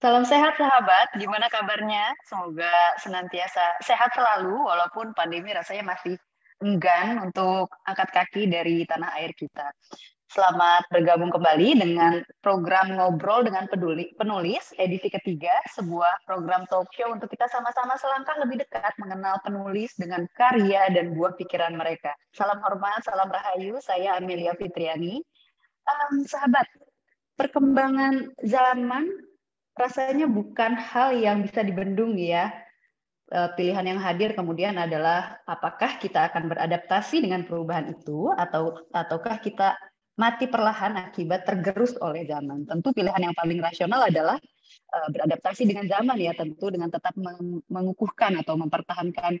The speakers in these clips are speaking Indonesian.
Salam sehat sahabat, gimana kabarnya? Semoga senantiasa sehat selalu walaupun pandemi rasanya masih enggan untuk angkat kaki dari tanah air kita. Selamat bergabung kembali dengan program Ngobrol dengan Peduli, Penulis edisi ketiga, sebuah program talk show untuk kita sama-sama selangkah lebih dekat mengenal penulis dengan karya dan buah pikiran mereka. Salam hormat, salam rahayu, saya Amelia Fitriani. Um, sahabat, perkembangan zaman rasanya bukan hal yang bisa dibendung ya. E, pilihan yang hadir kemudian adalah apakah kita akan beradaptasi dengan perubahan itu atau ataukah kita mati perlahan akibat tergerus oleh zaman. Tentu pilihan yang paling rasional adalah e, beradaptasi dengan zaman ya tentu dengan tetap mengukuhkan atau mempertahankan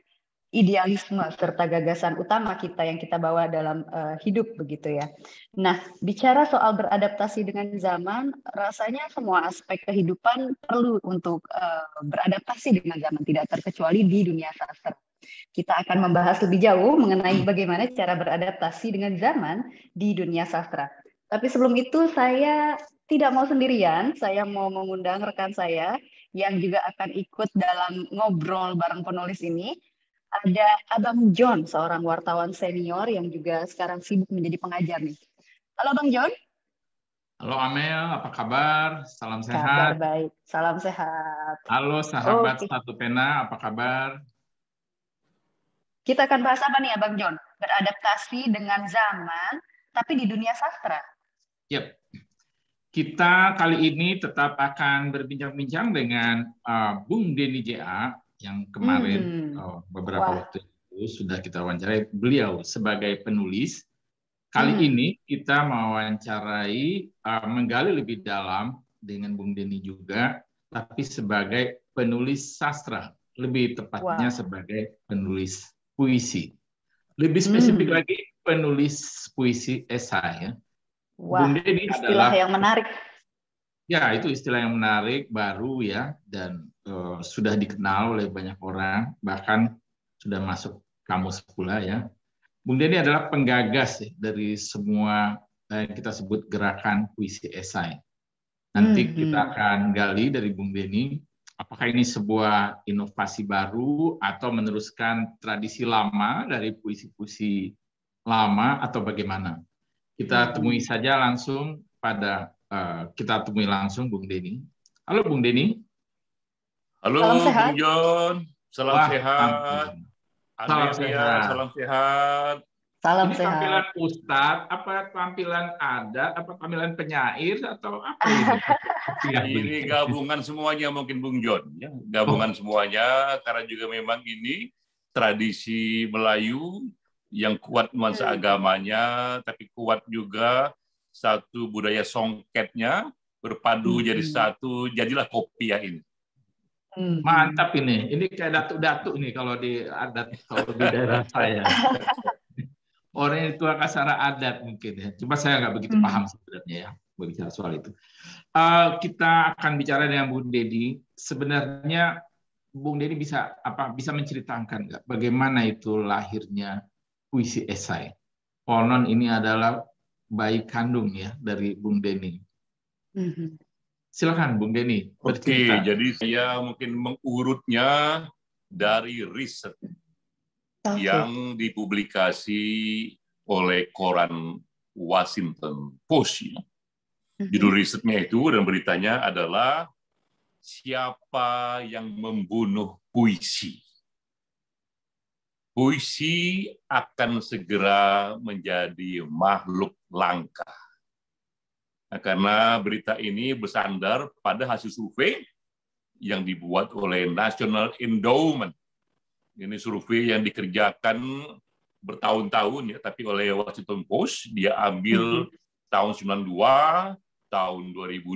idealisme serta gagasan utama kita yang kita bawa dalam uh, hidup begitu ya. Nah, bicara soal beradaptasi dengan zaman, rasanya semua aspek kehidupan perlu untuk uh, beradaptasi dengan zaman tidak terkecuali di dunia sastra. Kita akan membahas lebih jauh mengenai bagaimana cara beradaptasi dengan zaman di dunia sastra. Tapi sebelum itu saya tidak mau sendirian, saya mau mengundang rekan saya yang juga akan ikut dalam ngobrol bareng penulis ini, ada Abang John, seorang wartawan senior yang juga sekarang sibuk menjadi pengajar nih. Halo Bang John. Halo Amel, apa kabar? Salam sehat. Kabar baik, salam sehat. Halo sahabat oh, okay. Satu Pena, apa kabar? Kita akan bahas apa nih Abang John? Beradaptasi dengan zaman, tapi di dunia sastra. Yep. Kita kali ini tetap akan berbincang-bincang dengan uh, Bung Deni J.A yang kemarin hmm. oh, beberapa Wah. waktu itu sudah kita wawancarai beliau sebagai penulis. Kali hmm. ini kita mewawancarai uh, menggali lebih dalam dengan Bung Deni juga, tapi sebagai penulis sastra, lebih tepatnya Wah. sebagai penulis puisi. Lebih spesifik hmm. lagi penulis puisi esai ya. Wah, Bung Deni istilah adalah, yang menarik. Ya, itu istilah yang menarik baru ya dan Eh, sudah dikenal oleh banyak orang, bahkan sudah masuk kamus pula ya. Bung Denny adalah penggagas ya, dari semua eh, yang kita sebut gerakan puisi esai. Nanti hmm, kita hmm. akan gali dari Bung Denny, apakah ini sebuah inovasi baru atau meneruskan tradisi lama dari puisi-puisi lama atau bagaimana? Kita hmm. temui saja langsung pada uh, kita temui langsung Bung Denny. Halo Bung Denny. Halo salam sehat. Bung John, salam Wah, sehat. Salam sehat. Salam sehat. Salam Ini sehat. Tampilan Ustadz, apa tampilan adat, apa tampilan penyair atau apa? ini gabungan semuanya mungkin Bung John, ya gabungan oh. semuanya karena juga memang ini tradisi Melayu yang kuat nuansa hmm. agamanya, tapi kuat juga satu budaya songketnya berpadu hmm. jadi satu, jadilah kopi ya ini. Hmm. Mantap ini. Ini kayak datuk-datuk nih kalau di adat kalau di daerah saya. Orang itu kasara adat mungkin ya. Cuma saya nggak begitu hmm. paham sebenarnya ya berbicara soal itu. Uh, kita akan bicara dengan Bung Dedi. Sebenarnya Bung Dedi bisa apa bisa menceritakan nggak bagaimana itu lahirnya puisi esai. konon ini adalah bayi kandung ya dari Bung dedi -hmm. hmm. Silakan Bung Denny. Oke, okay, jadi saya mungkin mengurutnya dari riset okay. yang dipublikasi oleh koran Washington Post. Mhm. Judul risetnya itu dan beritanya adalah siapa yang membunuh puisi. Puisi akan segera menjadi makhluk langka Nah, karena berita ini bersandar pada hasil survei yang dibuat oleh National Endowment. Ini survei yang dikerjakan bertahun-tahun ya, tapi oleh Washington Post dia ambil mm-hmm. tahun 92, tahun 2002,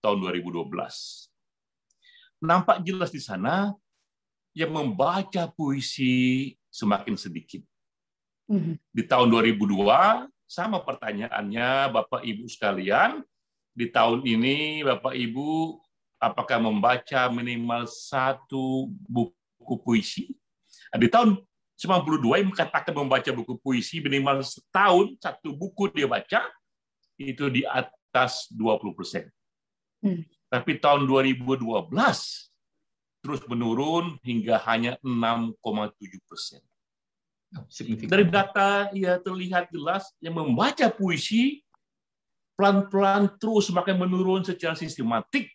tahun 2012. Nampak jelas di sana yang membaca puisi semakin sedikit. Mm-hmm. Di tahun 2002 sama pertanyaannya Bapak Ibu sekalian, di tahun ini Bapak Ibu apakah membaca minimal satu buku puisi? Di tahun 92 yang mengatakan membaca buku puisi minimal setahun satu buku dia baca itu di atas 20 persen. Hmm. Tapi tahun 2012 terus menurun hingga hanya 6,7 persen. Signifikan. Dari data ya terlihat jelas yang membaca puisi pelan-pelan terus semakin menurun secara sistematik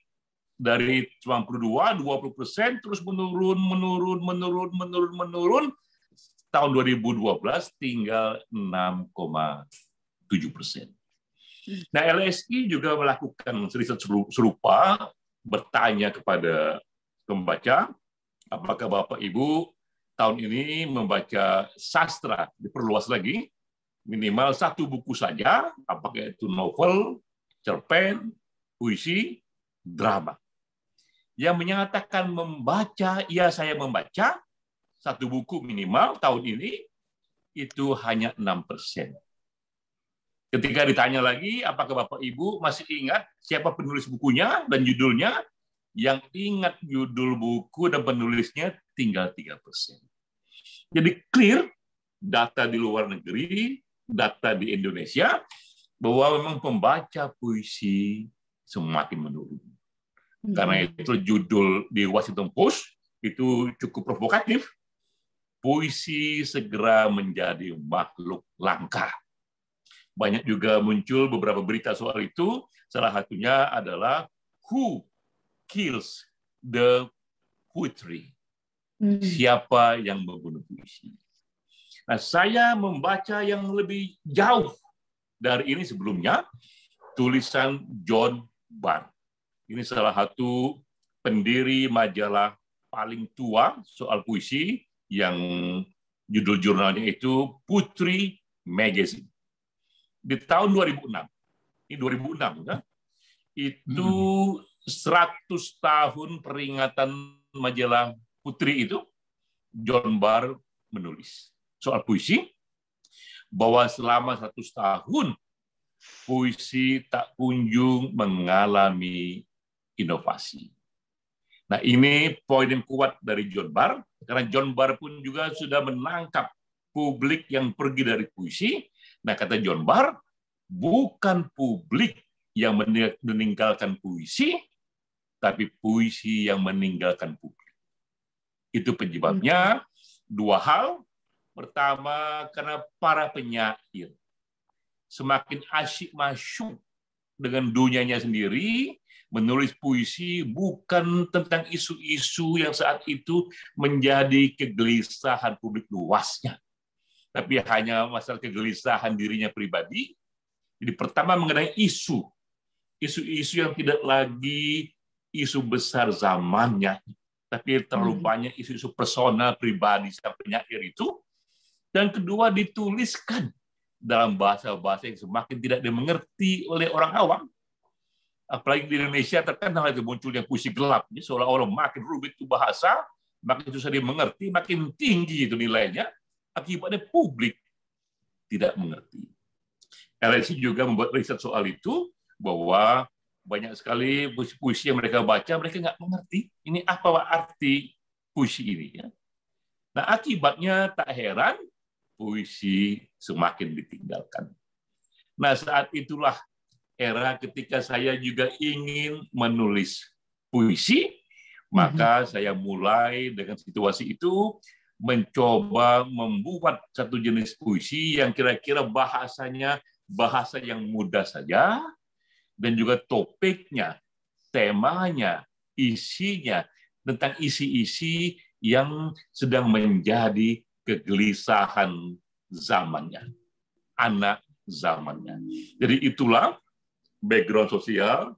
dari 92 20 persen terus menurun menurun menurun menurun menurun tahun 2012 tinggal 6,7 persen. Nah LSI juga melakukan riset serupa bertanya kepada pembaca apakah bapak ibu tahun ini membaca sastra diperluas lagi minimal satu buku saja apakah itu novel, cerpen, puisi, drama. Yang menyatakan membaca, ya saya membaca satu buku minimal tahun ini itu hanya enam persen. Ketika ditanya lagi, apakah Bapak Ibu masih ingat siapa penulis bukunya dan judulnya? Yang ingat judul buku dan penulisnya tinggal tiga persen. Jadi clear data di luar negeri, data di Indonesia, bahwa memang pembaca puisi semakin menurun. Hmm. Karena itu judul di Washington Post itu cukup provokatif. Puisi segera menjadi makhluk langka. Banyak juga muncul beberapa berita soal itu. Salah satunya adalah Who Kills the Poetry? Hmm. Siapa yang membunuh puisi? Nah, saya membaca yang lebih jauh dari ini sebelumnya, tulisan John Barr. Ini salah satu pendiri majalah paling tua soal puisi yang judul jurnalnya itu Putri Magazine. Di tahun 2006, ini 2006 ya, itu 100 hmm. tahun peringatan majalah putri itu John Barr menulis soal puisi bahwa selama satu tahun puisi tak kunjung mengalami inovasi. Nah ini poin yang kuat dari John Barr karena John Barr pun juga sudah menangkap publik yang pergi dari puisi. Nah kata John Barr bukan publik yang meninggalkan puisi, tapi puisi yang meninggalkan publik. Itu penyebabnya hmm. dua hal. Pertama, karena para penyair semakin asyik masuk dengan dunianya sendiri, menulis puisi bukan tentang isu-isu yang saat itu menjadi kegelisahan publik luasnya, tapi hanya masalah kegelisahan dirinya pribadi. Jadi pertama mengenai isu, isu-isu yang tidak lagi isu besar zamannya, tapi terlalu banyak hmm. isu-isu personal pribadi saya penyair itu dan kedua dituliskan dalam bahasa-bahasa yang semakin tidak dimengerti oleh orang awam apalagi di Indonesia terkenal itu munculnya puisi gelap ini seolah-olah makin rumit itu bahasa makin susah dimengerti makin tinggi itu nilainya akibatnya publik tidak mengerti LSI juga membuat riset soal itu bahwa banyak sekali puisi-puisi yang mereka baca, mereka nggak mengerti ini apa arti puisi ini. Ya. Nah, akibatnya tak heran puisi semakin ditinggalkan. Nah, saat itulah era ketika saya juga ingin menulis puisi, mhm. maka mm-hmm. saya mulai dengan situasi itu mencoba membuat satu jenis puisi yang kira-kira bahasanya bahasa yang mudah saja, dan juga topiknya, temanya, isinya, tentang isi-isi yang sedang menjadi kegelisahan zamannya, anak zamannya. Jadi itulah background sosial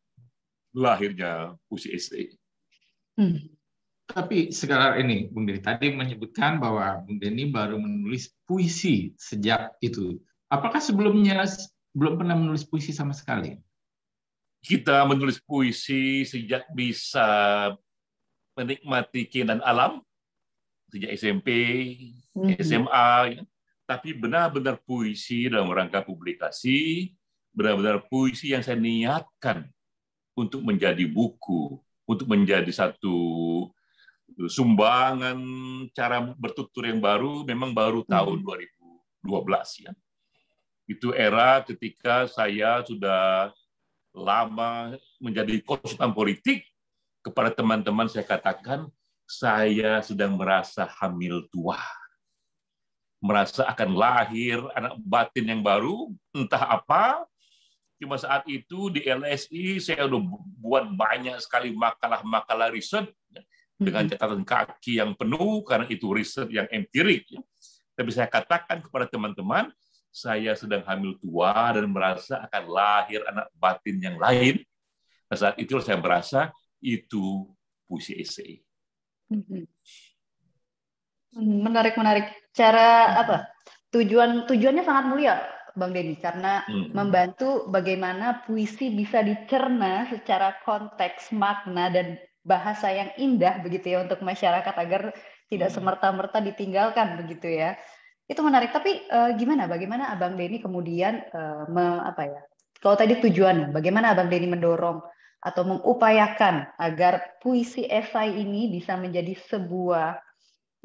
lahirnya UCSE. Hmm. Tapi sekarang ini, Bung Denny tadi menyebutkan bahwa Bung Denny baru menulis puisi sejak itu. Apakah sebelumnya belum pernah menulis puisi sama sekali? kita menulis puisi sejak bisa menikmati keindahan alam sejak SMP, mm-hmm. SMA, ya. tapi benar-benar puisi dalam rangka publikasi, benar-benar puisi yang saya niatkan untuk menjadi buku, untuk menjadi satu sumbangan cara bertutur yang baru memang baru mhm. tahun mm-hmm. 2012 ya. Itu era ketika saya sudah lama menjadi konsultan politik, kepada teman-teman saya katakan, saya sedang merasa hamil tua. Merasa akan lahir anak batin yang baru, entah apa. Cuma saat itu di LSI saya udah buat banyak sekali makalah-makalah riset ya, dengan mm-hmm. catatan kaki yang penuh karena itu riset yang empirik. Ya. Tapi saya katakan kepada teman-teman, saya sedang hamil tua dan merasa akan lahir anak batin yang lain, nah, saat itu saya merasa itu puisi SCI. Mm-hmm. Hmm, menarik, menarik. Cara apa? Tujuan tujuannya sangat mulia, Bang Deni karena hmm. membantu bagaimana puisi bisa dicerna secara konteks, makna, dan bahasa yang indah begitu ya untuk masyarakat agar tidak hmm. semerta-merta ditinggalkan begitu ya. Itu menarik. Tapi uh, gimana? Bagaimana Abang Denny kemudian uh, me, apa ya? Kalau tadi tujuannya, bagaimana Abang Denny mendorong atau mengupayakan agar puisi esai ini bisa menjadi sebuah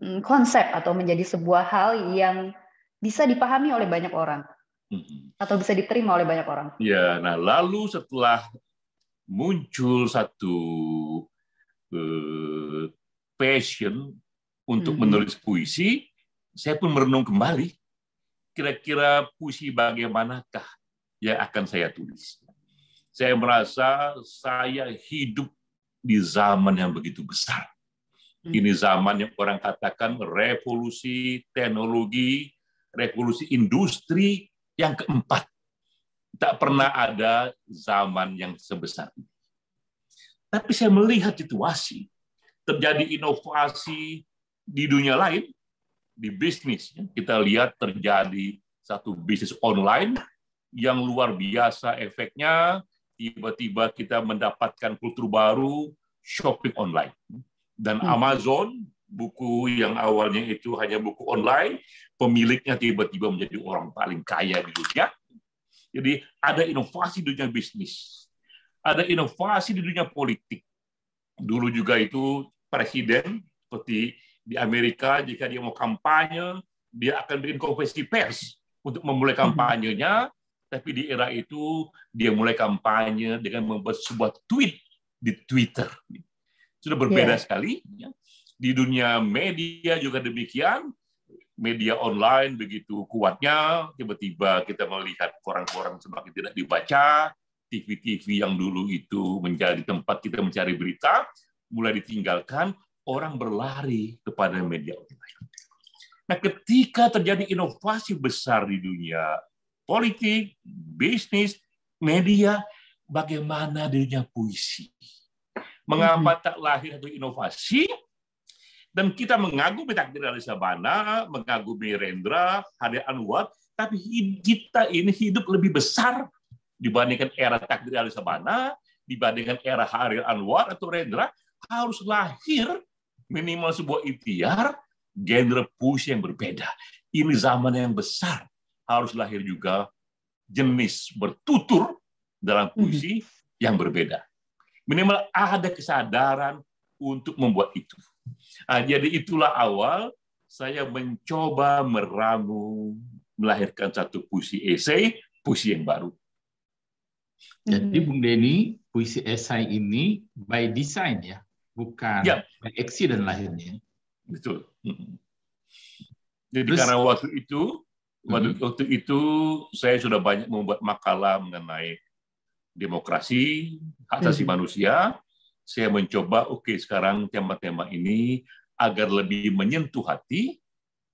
mm, konsep atau menjadi sebuah hal yang bisa dipahami oleh banyak orang mm-hmm. atau bisa diterima oleh banyak orang. Ya, nah lalu setelah muncul satu uh, passion untuk hmm. menulis puisi, saya pun merenung kembali, kira-kira puisi bagaimanakah yang akan saya tulis. Saya merasa saya hidup di zaman yang begitu besar. Hmm. Ini zaman yang orang katakan revolusi teknologi, revolusi industri yang keempat. Tak pernah ada zaman yang sebesar ini. Tapi saya melihat situasi, terjadi inovasi di dunia lain, di bisnis. Kita lihat terjadi satu bisnis online yang luar biasa efeknya. Tiba-tiba kita mendapatkan kultur baru shopping online. Dan hmm. Amazon, buku yang awalnya itu hanya buku online, pemiliknya tiba-tiba menjadi orang paling kaya di dunia. Jadi ada inovasi di dunia bisnis, ada inovasi di dunia politik. Dulu juga itu presiden seperti di Amerika jika dia mau kampanye dia akan bikin konvensi pers untuk memulai hmm. kampanyenya tapi di era itu dia mulai kampanye dengan membuat sebuah tweet di Twitter sudah berbeda yeah. sekali ya. di dunia media juga demikian media online begitu kuatnya tiba-tiba kita melihat koran-koran semakin tidak dibaca TV-TV yang dulu itu menjadi tempat kita mencari berita mulai ditinggalkan orang berlari kepada media online. Nah, ketika terjadi inovasi besar di dunia politik, bisnis, media, bagaimana dirinya puisi? Mengapa tak lahir satu inovasi? Dan kita mengagumi takdir dari Sabana, mengagumi Rendra, Hadir Anwar, tapi kita ini hidup lebih besar dibandingkan era takdir Ali Sabana, dibandingkan era Hari Anwar atau Rendra, harus lahir minimal sebuah ikhtiar, genre puisi yang berbeda. Ini zaman yang besar. Harus lahir juga jenis bertutur dalam mhm. puisi mm -hmm. yang berbeda. Minimal ada kesadaran untuk membuat itu. Nah, jadi itulah awal saya mencoba meramu melahirkan satu puisi esai, puisi yang baru. Mhm. Jadi Bung Deni, puisi esai ini by design ya, bukan ya. eksiden accident lahirnya. Betul. Jadi Terus, karena waktu itu waktu, hmm. waktu itu saya sudah banyak membuat makalah mengenai demokrasi hak asasi hmm. manusia. Saya mencoba oke okay, sekarang tema-tema ini agar lebih menyentuh hati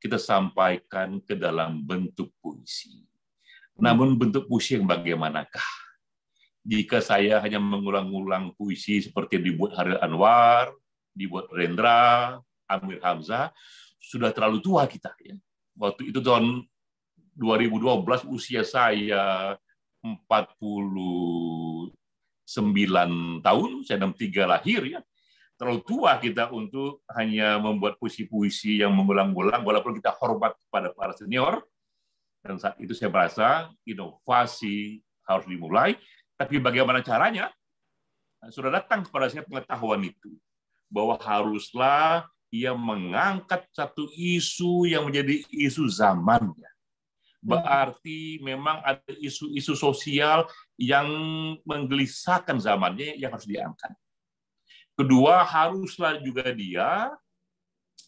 kita sampaikan ke dalam bentuk puisi. Mm-hmm. Namun bentuk puisi yang bagaimanakah? jika saya hanya mengulang-ulang puisi seperti dibuat Haril Anwar, dibuat Rendra, Amir Hamzah, sudah terlalu tua kita. Ya. Waktu itu tahun 2012 usia saya 49 tahun, saya 63 lahir ya. Terlalu tua kita untuk hanya membuat puisi-puisi yang mengulang-ulang, walaupun kita hormat kepada para senior. Dan saat itu saya merasa inovasi harus dimulai, tapi bagaimana caranya? Nah, sudah datang kepada saya pengetahuan itu bahwa haruslah ia mengangkat satu isu yang menjadi isu zamannya. Berarti memang ada isu-isu sosial yang menggelisahkan zamannya yang harus diangkat. Kedua, haruslah juga dia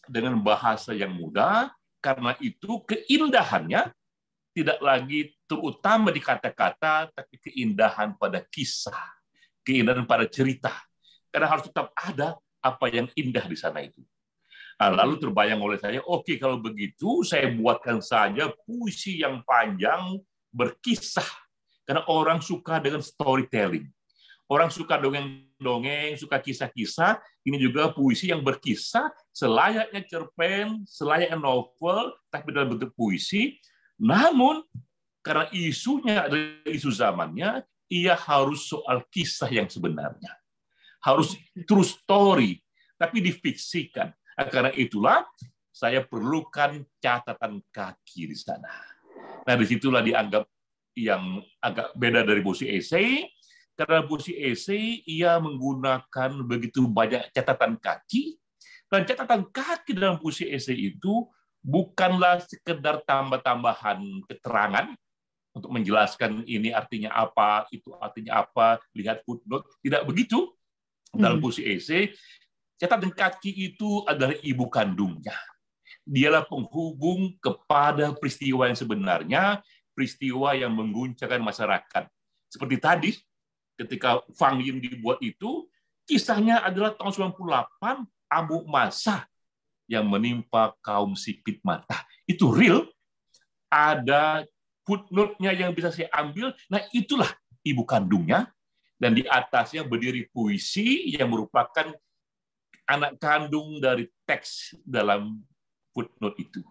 dengan bahasa yang mudah, karena itu keindahannya tidak lagi terutama di kata-kata, tapi keindahan pada kisah, keindahan pada cerita. Karena harus tetap ada apa yang indah di sana itu. Nah, lalu terbayang oleh saya, oke okay, kalau begitu saya buatkan saja puisi yang panjang berkisah. Karena orang suka dengan storytelling. Orang suka dongeng-dongeng, suka kisah-kisah. Ini juga puisi yang berkisah selayaknya cerpen, selayaknya novel, tapi dalam bentuk puisi namun, karena isunya adalah isu zamannya, ia harus soal kisah yang sebenarnya. Harus true story, tapi difiksikan. Nah, karena itulah saya perlukan catatan kaki di sana. Nah, disitulah dianggap yang agak beda dari busi esai, karena busi esai ia menggunakan begitu banyak catatan kaki, dan catatan kaki dalam puisi esai itu bukanlah sekedar tambah-tambahan keterangan untuk menjelaskan ini artinya apa, itu artinya apa, lihat footnote. Tidak begitu dalam posisi hmm. EC. dan kaki itu adalah ibu kandungnya. Dialah penghubung kepada peristiwa yang sebenarnya, peristiwa yang mengguncangkan masyarakat. Seperti tadi, ketika Fang Yin dibuat itu, kisahnya adalah tahun 98, Abu Masa yang menimpa kaum sipit mata. Nah, itu real, ada footnote-nya yang bisa saya ambil. Nah, itulah ibu kandungnya. Dan di atasnya berdiri puisi yang merupakan anak kandung dari teks dalam footnote itu.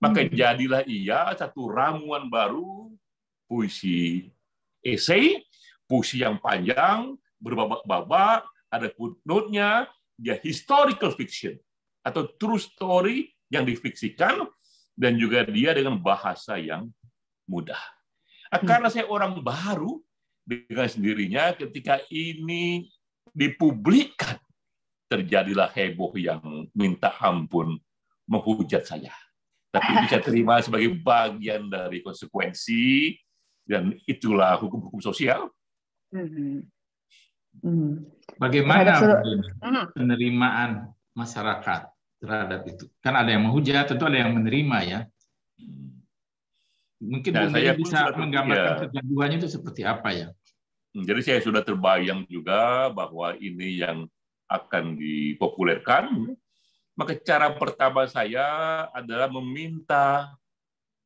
Maka hmm. jadilah ia satu ramuan baru puisi esai, puisi yang panjang, berbabak-babak, ada footnote-nya, dia historical fiction atau true story yang difiksikan dan juga dia dengan bahasa yang mudah. Ah, karena hmm. saya orang baru dengan sendirinya ketika ini dipublikkan terjadilah heboh yang minta ampun menghujat saya. Tapi bisa terima sebagai bagian dari konsekuensi dan itulah hukum-hukum sosial. Hmm. Hmm. Bagaimana penerimaan masyarakat terhadap itu. Kan ada yang menghujat, tentu ada yang menerima ya. Mungkin ya, saya bisa menggambarkan ya. kegaduhannya itu seperti apa ya. Hmm, jadi saya sudah terbayang juga bahwa ini yang akan dipopulerkan. Maka cara pertama saya adalah meminta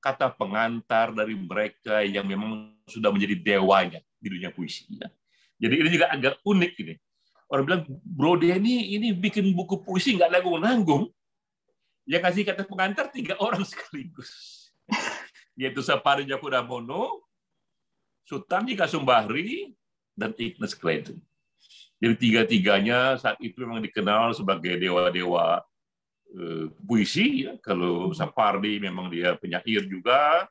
kata pengantar dari mereka yang memang sudah menjadi dewanya di dunia puisi. Ya. Jadi ini juga agak unik ini. Orang bilang, bro dia ini, ini bikin buku puisi nggak nanggung-nanggung. Dia kasih kata pengantar tiga orang sekaligus. Yaitu Sapari Jakudamono Damono, Jika Sumbahri dan Ignas Clayton. Jadi tiga-tiganya saat itu memang dikenal sebagai dewa-dewa eh, puisi. Ya. Kalau Sapardi memang dia penyair juga,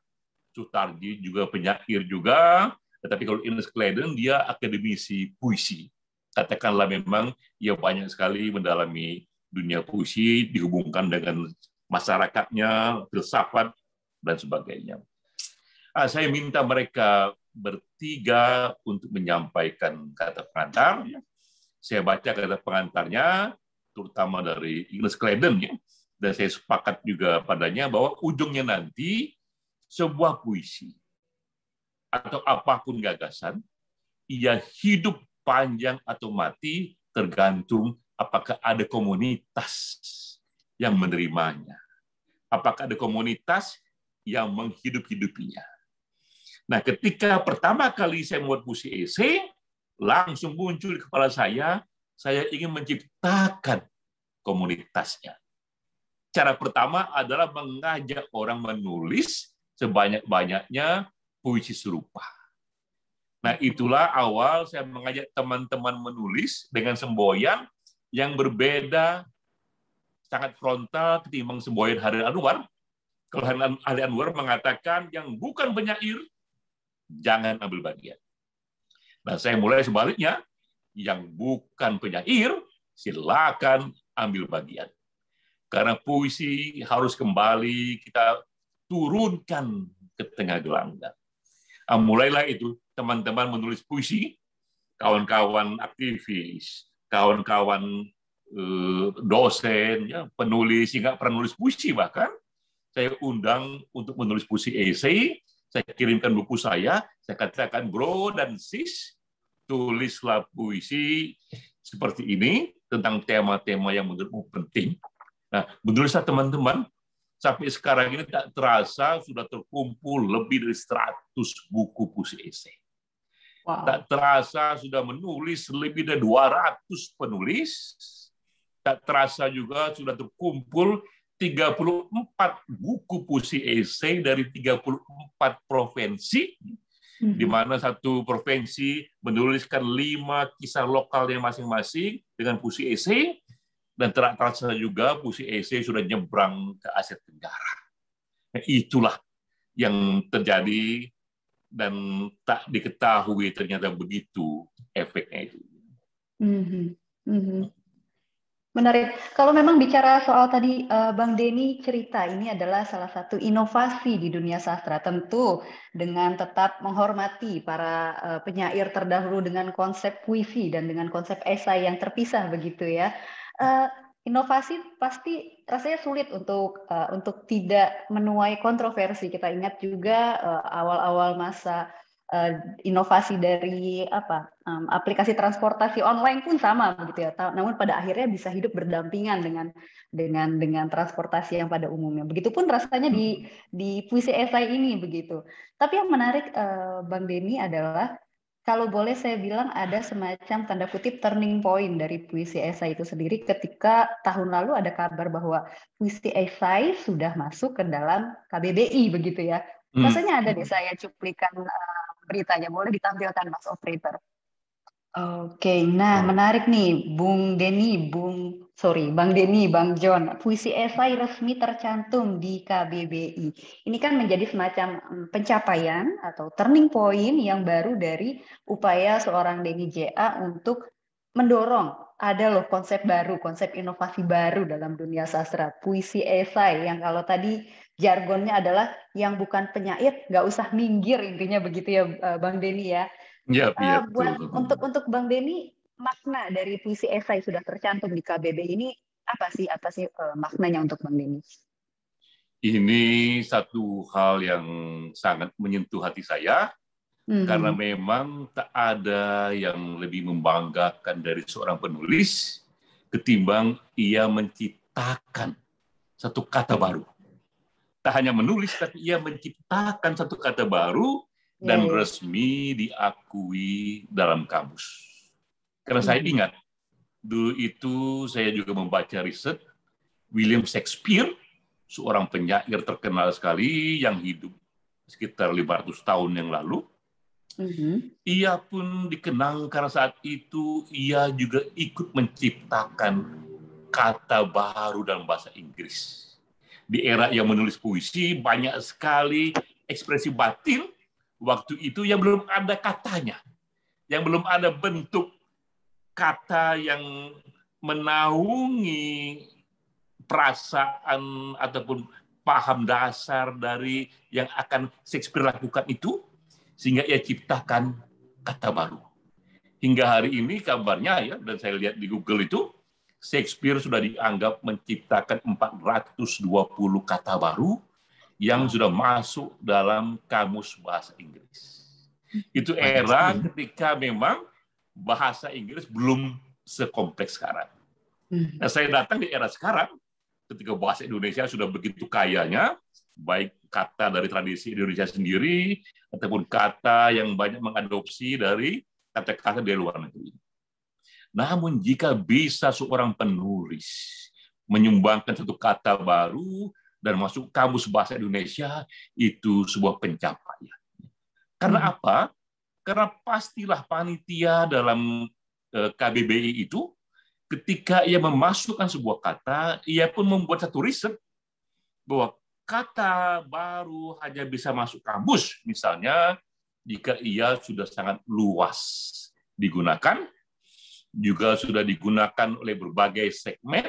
Sutardi juga penyair juga, tetapi kalau Ines Clayton dia akademisi puisi katakanlah memang ia ya banyak sekali mendalami dunia puisi dihubungkan dengan masyarakatnya, filsafat dan sebagainya. Ah, saya minta mereka bertiga untuk menyampaikan kata pengantar. Iya. Saya baca kata pengantarnya, terutama dari Ignis Kleden ya. dan saya sepakat juga padanya bahwa ujungnya nanti sebuah puisi atau apapun gagasan, ia hidup panjang atau mati tergantung apakah ada komunitas yang menerimanya. Apakah ada komunitas yang menghidup-hidupinya. Nah, ketika pertama kali saya membuat puisi esai, langsung muncul di kepala saya, saya ingin menciptakan komunitasnya. Cara pertama adalah mengajak orang menulis sebanyak-banyaknya puisi serupa. Nah, itulah awal saya mengajak teman-teman menulis dengan semboyan yang berbeda sangat frontal ketimbang semboyan harian Anwar. Kalau harian Anwar mengatakan yang bukan penyair, jangan ambil bagian. Nah, saya mulai sebaliknya, yang bukan penyair, silakan ambil bagian. Karena puisi harus kembali kita turunkan ke tengah gelanggang Ah, mulailah itu teman-teman menulis puisi, kawan-kawan aktivis, kawan-kawan eh, dosen, ya, penulis, nggak pernah nulis puisi bahkan, saya undang untuk menulis puisi esai, saya kirimkan buku saya, saya katakan, bro dan sis, tulislah puisi seperti ini tentang tema-tema yang menurutmu penting. Nah, menulislah teman-teman, sampai sekarang ini tak terasa sudah terkumpul lebih dari 100 buku puisi esai. Wow. Tak terasa sudah menulis lebih dari 200 penulis. Tak terasa juga sudah terkumpul 34 buku puisi esai dari 34 provinsi hmm. di mana satu provinsi menuliskan lima kisah lokalnya masing-masing dengan puisi esai dan tidak terasa juga Pusi EC sudah nyebrang ke Asia Tenggara. Itulah yang terjadi dan tak diketahui ternyata begitu efeknya itu. Mm-hmm. Mm-hmm. Menarik. Kalau memang bicara soal tadi eh, Bang Denny cerita ini adalah salah satu inovasi di dunia sastra. Tentu dengan tetap menghormati para eh, penyair terdahulu dengan konsep puisi dan dengan konsep esai yang terpisah begitu ya uh, inovasi pasti rasanya sulit untuk uh, untuk tidak menuai kontroversi. Kita ingat juga eh, awal-awal uh, masa uh, inovasi dari apa um, aplikasi transportasi online pun sama begitu ya. Namun pada akhirnya bisa hidup berdampingan dengan dengan dengan transportasi yang pada umumnya. Begitupun rasanya di hmm. di puisi esai ini begitu. Tapi yang menarik uh, Bang Deni adalah kalau boleh saya bilang ada semacam tanda kutip turning point dari puisi esai itu sendiri ketika tahun lalu ada kabar bahwa puisi esai sudah masuk ke dalam KBBI begitu ya. Hmm. ada di saya cuplikan eh, beritanya, boleh ditampilkan Mas Operator. Oke, okay. nah menarik nih Bung Deni, Bung sorry, Bang Denny, Bang John, puisi esai resmi tercantum di KBBI. Ini kan menjadi semacam mm, pencapaian atau turning point yang baru dari upaya seorang Denny JA untuk mendorong ada loh konsep baru, konsep inovasi baru dalam dunia sastra, puisi esai yang kalau tadi jargonnya adalah yang bukan penyair nggak usah minggir intinya begitu ya eh, Bang Denny ya. Iya. uh, buat, untuk untuk Bang Denny makna dari puisi esai sudah tercantum di KBB ini apa sih apa sih uh, maknanya untuk Bang Denis? Ini satu hal yang sangat menyentuh hati saya hmm. karena memang tak ada yang lebih membanggakan dari seorang penulis ketimbang ia menciptakan satu kata baru. Tak hanya menulis tapi ia menciptakan satu kata baru dan resmi diakui dalam kamus. Karena saya hmm. ingat, dulu itu saya juga membaca riset William Shakespeare, seorang penyair terkenal sekali yang hidup sekitar 500 tahun yang lalu. -hmm. Ia pun dikenang karena saat itu ia juga ikut menciptakan kata baru dalam bahasa Inggris. Di era yang menulis puisi, banyak sekali ekspresi batin waktu itu yang belum ada katanya, yang belum ada bentuk kata yang menaungi perasaan ataupun paham dasar dari yang akan Shakespeare lakukan itu, sehingga ia ciptakan kata baru. Hingga hari ini kabarnya ya, dan saya lihat di Google itu, Shakespeare sudah dianggap menciptakan 420 kata baru yang sudah masuk dalam kamus bahasa Inggris. Itu era ketika memang bahasa Inggris belum sekompleks sekarang. Hmm. Nah, saya datang di era sekarang, ketika bahasa Indonesia sudah begitu kayanya, baik kata dari tradisi Indonesia sendiri, ataupun kata yang banyak mengadopsi dari kata-kata dari luar negeri. Namun jika bisa seorang penulis menyumbangkan satu kata baru dan masuk kamus bahasa Indonesia, itu sebuah pencapaian. Karena hmm. apa? Karena pastilah panitia dalam eh, KBBI itu ketika ia memasukkan sebuah kata, ia pun membuat satu riset bahwa kata baru hanya bisa masuk kamus misalnya jika ia sudah sangat luas digunakan, juga sudah digunakan oleh berbagai segmen,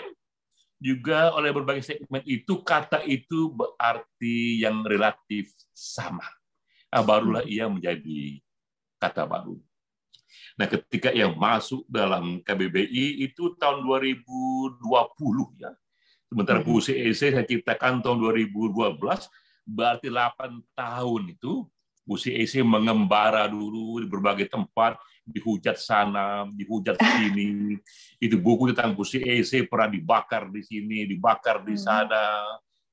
juga oleh berbagai segmen itu kata itu berarti yang relatif sama. Nah, barulah hmm. ia menjadi kata baru. Nah, ketika yang masuk dalam KBBI itu tahun 2020 ya. Sementara CEC hmm. saya e ciptakan tahun 2012, berarti 8 tahun itu CEC e mengembara dulu di berbagai tempat, dihujat sana, dihujat sini. Itu buku tentang CEC e pernah dibakar di sini, dibakar di hmm. sana.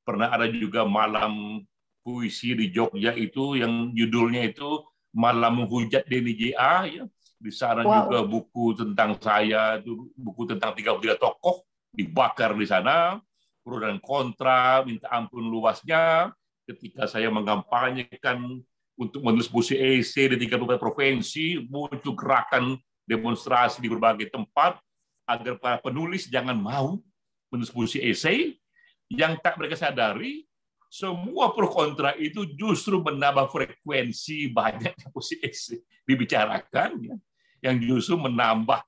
Pernah ada juga malam puisi di Jogja itu yang judulnya itu Malam Hujat JA ya. Di sana wow. juga buku tentang saya, itu buku tentang 33 tokoh dibakar di sana, pro dan kontra, minta ampun luasnya. Ketika saya mengampanyekan untuk menulis puisi EC di 34 provinsi, muncul gerakan demonstrasi di berbagai tempat agar para penulis jangan mau menulis puisi esai yang tak mereka sadari semua pro kontra itu justru menambah frekuensi banyaknya posisi dibicarakan, ya, yang justru menambah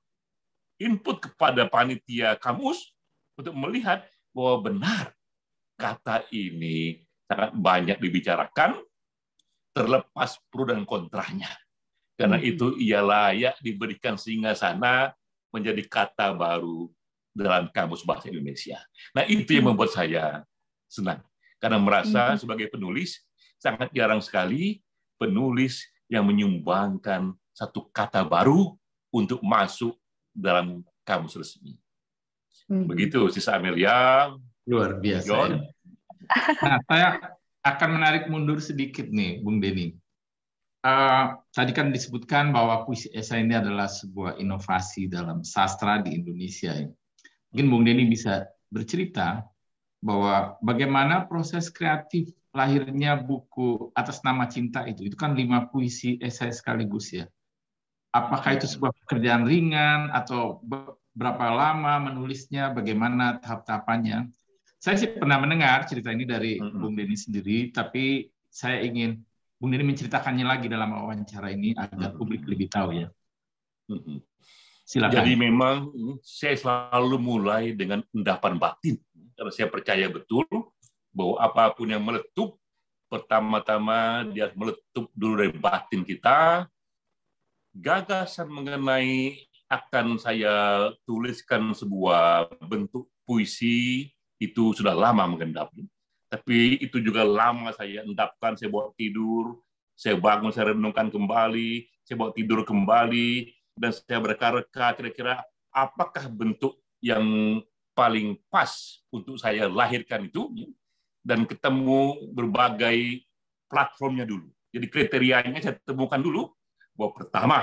input kepada panitia kamus untuk melihat bahwa benar kata ini sangat banyak dibicarakan, terlepas pro dan kontranya. Karena hmm. itu ia layak diberikan sehingga sana menjadi kata baru dalam kamus bahasa Indonesia. Nah itu yang hmm. membuat saya senang karena merasa iya. sebagai penulis sangat jarang sekali penulis yang menyumbangkan satu kata baru untuk masuk dalam kamus resmi. Hmm. Begitu, Sisa Amelia. Luar biasa. Ya. Nah, saya akan menarik mundur sedikit nih, Bung Denny. Uh, tadi kan disebutkan bahwa puisi esai ini adalah sebuah inovasi dalam sastra di Indonesia. Mungkin Bung Denny bisa bercerita bahwa bagaimana proses kreatif lahirnya buku atas nama cinta itu. Itu kan lima puisi esai sekaligus ya. Apakah itu sebuah pekerjaan ringan atau berapa lama menulisnya, bagaimana tahap-tahapannya. Saya sih pernah mendengar cerita ini dari mm-hmm. Bung Denny sendiri, tapi saya ingin Bung Denny menceritakannya lagi dalam wawancara ini agar mm-hmm. publik lebih tahu ya. Silakan. Jadi memang mm, saya selalu mulai dengan endapan batin karena saya percaya betul bahwa apapun yang meletup, pertama-tama dia meletup dulu dari batin kita. Gagasan mengenai akan saya tuliskan sebuah bentuk puisi itu sudah lama mengendap. Tapi itu juga lama saya endapkan, saya bawa tidur, saya bangun, saya renungkan kembali, saya bawa tidur kembali, dan saya berkareka kira-kira apakah bentuk yang paling pas untuk saya lahirkan itu ya, dan ketemu berbagai platformnya dulu. Jadi kriterianya saya temukan dulu bahwa pertama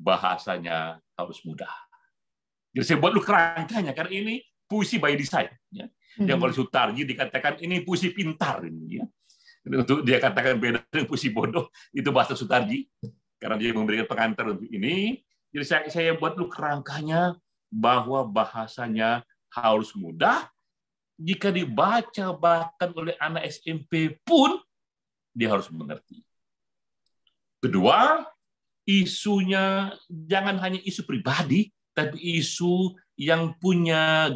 bahasanya harus mudah. Jadi saya buat lu kerangkanya karena ini puisi by design. Ya. Yang oleh hmm. Sutarji dikatakan ini puisi pintar ini ya. Untuk dia katakan beda dengan puisi bodoh itu bahasa Sutarji karena dia memberikan pengantar untuk ini. Jadi saya, saya buat lu kerangkanya bahwa bahasanya harus mudah, jika dibaca bahkan oleh anak SMP pun, dia harus mengerti. Kedua, isunya jangan hanya isu pribadi, tapi isu yang punya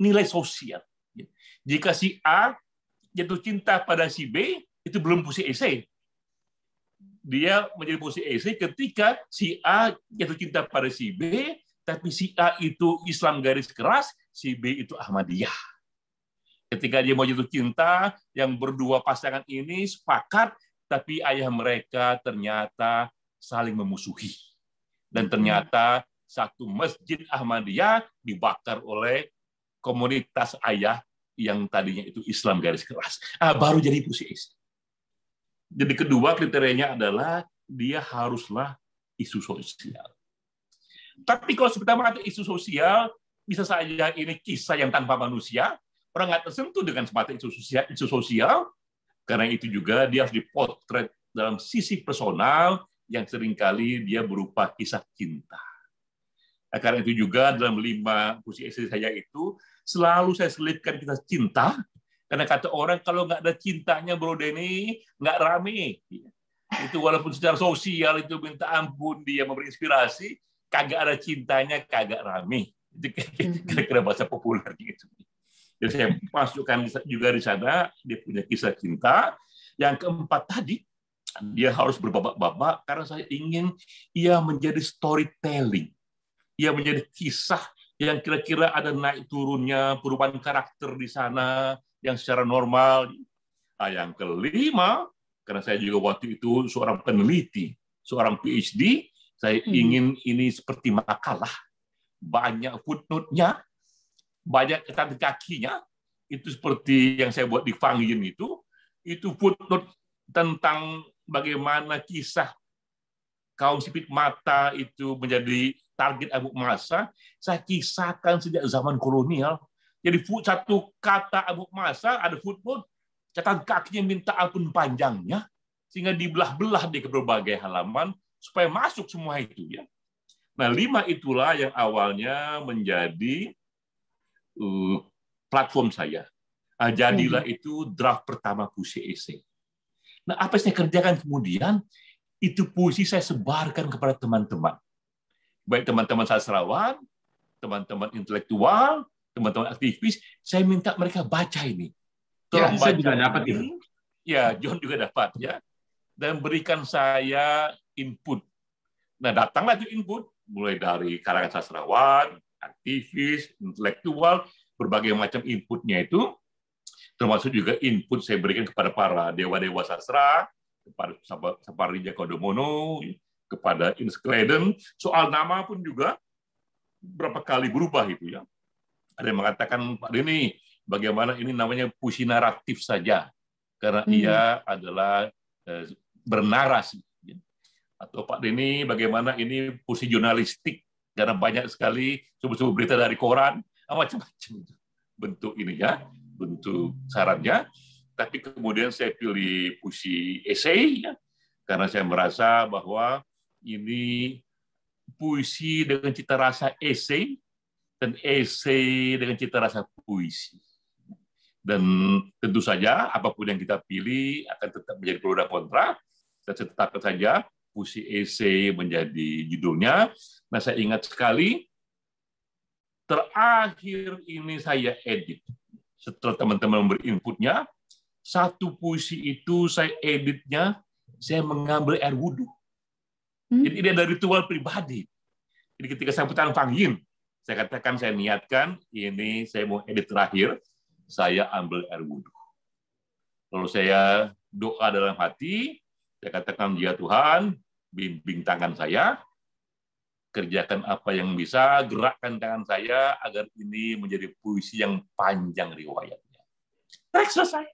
nilai sosial. Jika si A jatuh cinta pada si B, itu belum posisi AC. Dia menjadi posisi AC ketika si A jatuh cinta pada si B, tapi si A itu Islam garis keras, si B itu Ahmadiyah. Ketika dia mau jatuh cinta, yang berdua pasangan ini sepakat, tapi ayah mereka ternyata saling memusuhi. Dan ternyata satu masjid Ahmadiyah dibakar oleh komunitas ayah yang tadinya itu Islam garis keras. Ah, baru jadi pusis. Jadi kedua kriterianya adalah dia haruslah isu sosial. Tapi kalau sebetulnya itu isu sosial, bisa saja ini kisah yang tanpa manusia, orang nggak tersentuh dengan semata isu sosial, isu sosial, karena itu juga dia harus dipotret dalam sisi personal yang seringkali dia berupa kisah cinta. Nah, karena itu juga dalam lima puisi esai saya itu, selalu saya selipkan kisah cinta, karena kata orang kalau nggak ada cintanya Bro Denny, nggak rame. Iya. Itu walaupun secara sosial itu minta ampun dia memberi inspirasi, kagak ada cintanya, kagak rame. Itu kira-kira bahasa populer gitu. Jadi saya masukkan juga di sana, dia punya kisah cinta. Yang keempat tadi, dia harus berbabak-babak karena saya ingin ia menjadi storytelling. Ia menjadi kisah yang kira-kira ada naik turunnya, perubahan karakter di sana yang secara normal. Nah, yang kelima, karena saya juga waktu itu seorang peneliti, seorang PhD, saya hmm. ingin ini seperti makalah, banyak footnote-nya, banyak catatan kakinya. Itu seperti yang saya buat di Fangin itu. Itu footnote tentang bagaimana kisah kaum sipit mata itu menjadi target abuk masa Saya kisahkan sejak zaman kolonial. Jadi satu kata abuk masa ada footnote, catatan kakinya minta ampun panjangnya, sehingga dibelah-belah di berbagai halaman, supaya masuk semua itu ya. Nah, lima itulah yang awalnya menjadi uh, platform saya. Ah, jadilah hmm. itu draft pertama puisi esai. Nah, apa yang saya kerjakan kemudian, itu puisi saya sebarkan kepada teman-teman. Baik teman-teman sastrawan, teman-teman intelektual, teman-teman aktivis, saya minta mereka baca ini. Ya, Tolong ya, baca saya juga dapat ini. Ya, John juga dapat ya. Dan berikan saya input. Nah, datanglah itu input, mulai dari kalangan sastrawan, aktivis, intelektual, berbagai macam inputnya itu, termasuk juga input saya berikan kepada para dewa-dewa sastra, kepada Saparija Kodomono, kepada Inskleden, soal nama pun juga berapa kali berubah itu ya. Ada yang mengatakan Pak Dini, bagaimana ini namanya puisi naratif saja karena hmm. ia adalah bernaras. Eh, bernarasi atau Pak Dini bagaimana ini fungsi jurnalistik karena banyak sekali sumber-sumber berita dari koran macam-macam bentuk ini ya bentuk sarannya tapi kemudian saya pilih puisi esai ya karena saya merasa bahwa ini puisi dengan cita rasa esai dan esai dengan cita rasa puisi dan tentu saja apapun yang kita pilih akan tetap menjadi pro dan kontra dan saya tetapkan saja puisi esai menjadi judulnya. Nah, saya ingat sekali terakhir ini saya edit. Setelah teman-teman memberi inputnya, satu puisi itu saya editnya, saya mengambil air wudhu. Hmm. Jadi ini ada ritual pribadi. Jadi ketika saya Fang Yin, saya katakan saya niatkan ini saya mau edit terakhir, saya ambil air wudhu. Lalu saya doa dalam hati, saya katakan, ya Tuhan, bimbing tangan saya, kerjakan apa yang bisa, gerakkan tangan saya agar ini menjadi puisi yang panjang riwayatnya. Teks selesai.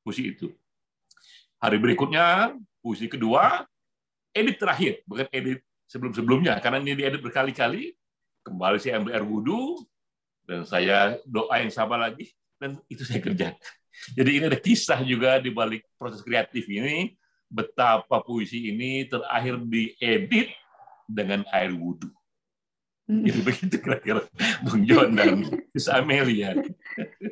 Puisi itu. Hari berikutnya, puisi kedua, edit terakhir, bukan edit sebelum-sebelumnya, karena ini diedit berkali-kali, kembali saya ambil air wudhu, dan saya doa yang sama lagi, dan itu saya kerjakan. Jadi ini ada kisah juga di balik proses kreatif ini, betapa puisi ini terakhir diedit dengan air wudhu. Jadi hmm. begitu kira-kira Bung John dan Miss Amelia.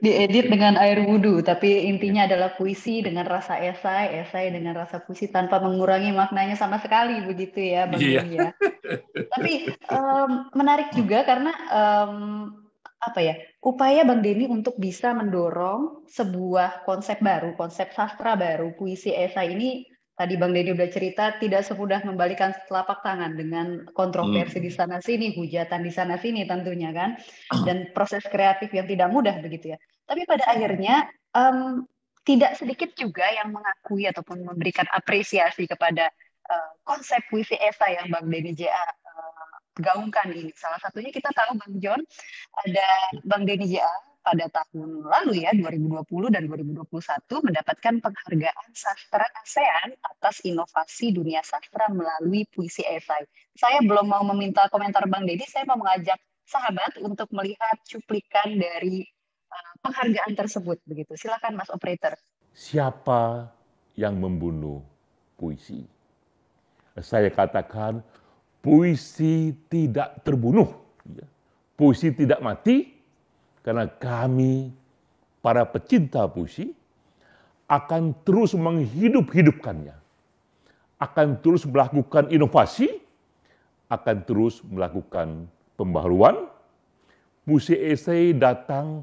Diedit dengan air wudhu, tapi intinya adalah puisi dengan rasa esai, esai dengan rasa puisi tanpa mengurangi maknanya sama sekali begitu ya Bang iya. ya. tapi um, menarik juga karena um, apa ya upaya Bang Denny untuk bisa mendorong sebuah konsep baru, konsep sastra baru, puisi esai ini tadi Bang Deddy udah cerita tidak semudah membalikan telapak tangan dengan kontroversi hmm. di sana sini, hujatan di sana sini tentunya kan, ah. dan proses kreatif yang tidak mudah begitu ya. Tapi pada akhirnya um, tidak sedikit juga yang mengakui ataupun memberikan apresiasi kepada uh, konsep puisi esa yang Bang Denny JA uh, eh, gaungkan ini. Salah satunya kita tahu Bang John ada Bang Denny JA pada tahun lalu ya 2020 dan 2021 mendapatkan penghargaan sastra ASEAN atas inovasi dunia sastra melalui puisi esai. Saya belum mau meminta komentar Bang Deddy, saya mau mengajak sahabat untuk melihat cuplikan dari uh, penghargaan tersebut begitu. Silakan Mas operator. Siapa yang membunuh puisi? Saya katakan puisi tidak terbunuh, ya, puisi tidak mati, karena kami, para pecinta puisi, akan terus menghidup-hidupkannya. Akan terus melakukan inovasi, akan terus melakukan pembaruan. Puisi esai datang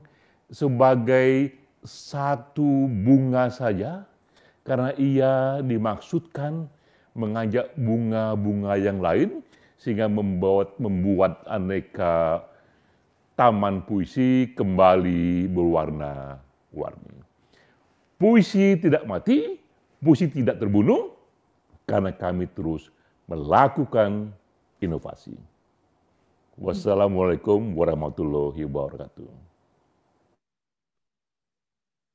sebagai satu bunga saja, karena ia dimaksudkan mengajak bunga-bunga yang lain, sehingga membuat, membuat aneka taman puisi kembali berwarna-warni. Puisi tidak mati, puisi tidak terbunuh, karena kami terus melakukan inovasi. Wassalamualaikum warahmatullahi wabarakatuh.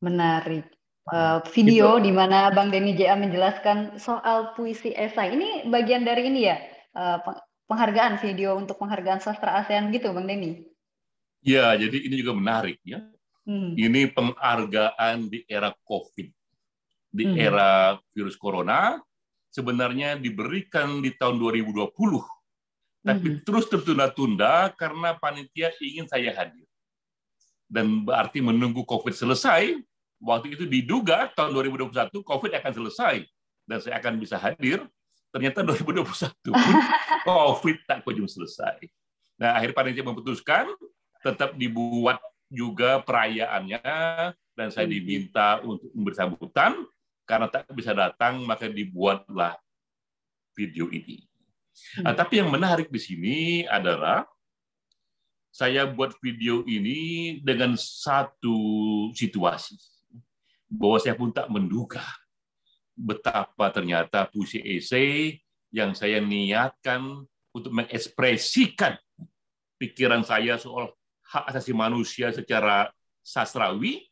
Menarik. Uh, video gitu. di mana Bang Denny JA menjelaskan soal puisi esai. Ini bagian dari ini ya, uh, penghargaan video untuk penghargaan sastra ASEAN gitu Bang Denny? Ya, jadi ini juga menarik ya. Hmm. Ini penghargaan di era COVID, di hmm. era virus corona sebenarnya diberikan di tahun 2020, tapi hmm. terus tertunda-tunda karena panitia ingin saya hadir. Dan berarti menunggu COVID selesai. Waktu itu diduga tahun 2021 COVID akan selesai dan saya akan bisa hadir. Ternyata 2021 pun COVID tak kunjung selesai. Nah, akhir panitia memutuskan tetap dibuat juga perayaannya dan saya diminta untuk bersambutan karena tak bisa datang maka dibuatlah video ini. Nah, hmm. tapi yang menarik di sini adalah saya buat video ini dengan satu situasi bahwa saya pun tak menduga betapa ternyata puisi esai yang saya niatkan untuk mengekspresikan pikiran saya soal hak asasi manusia secara sastrawi,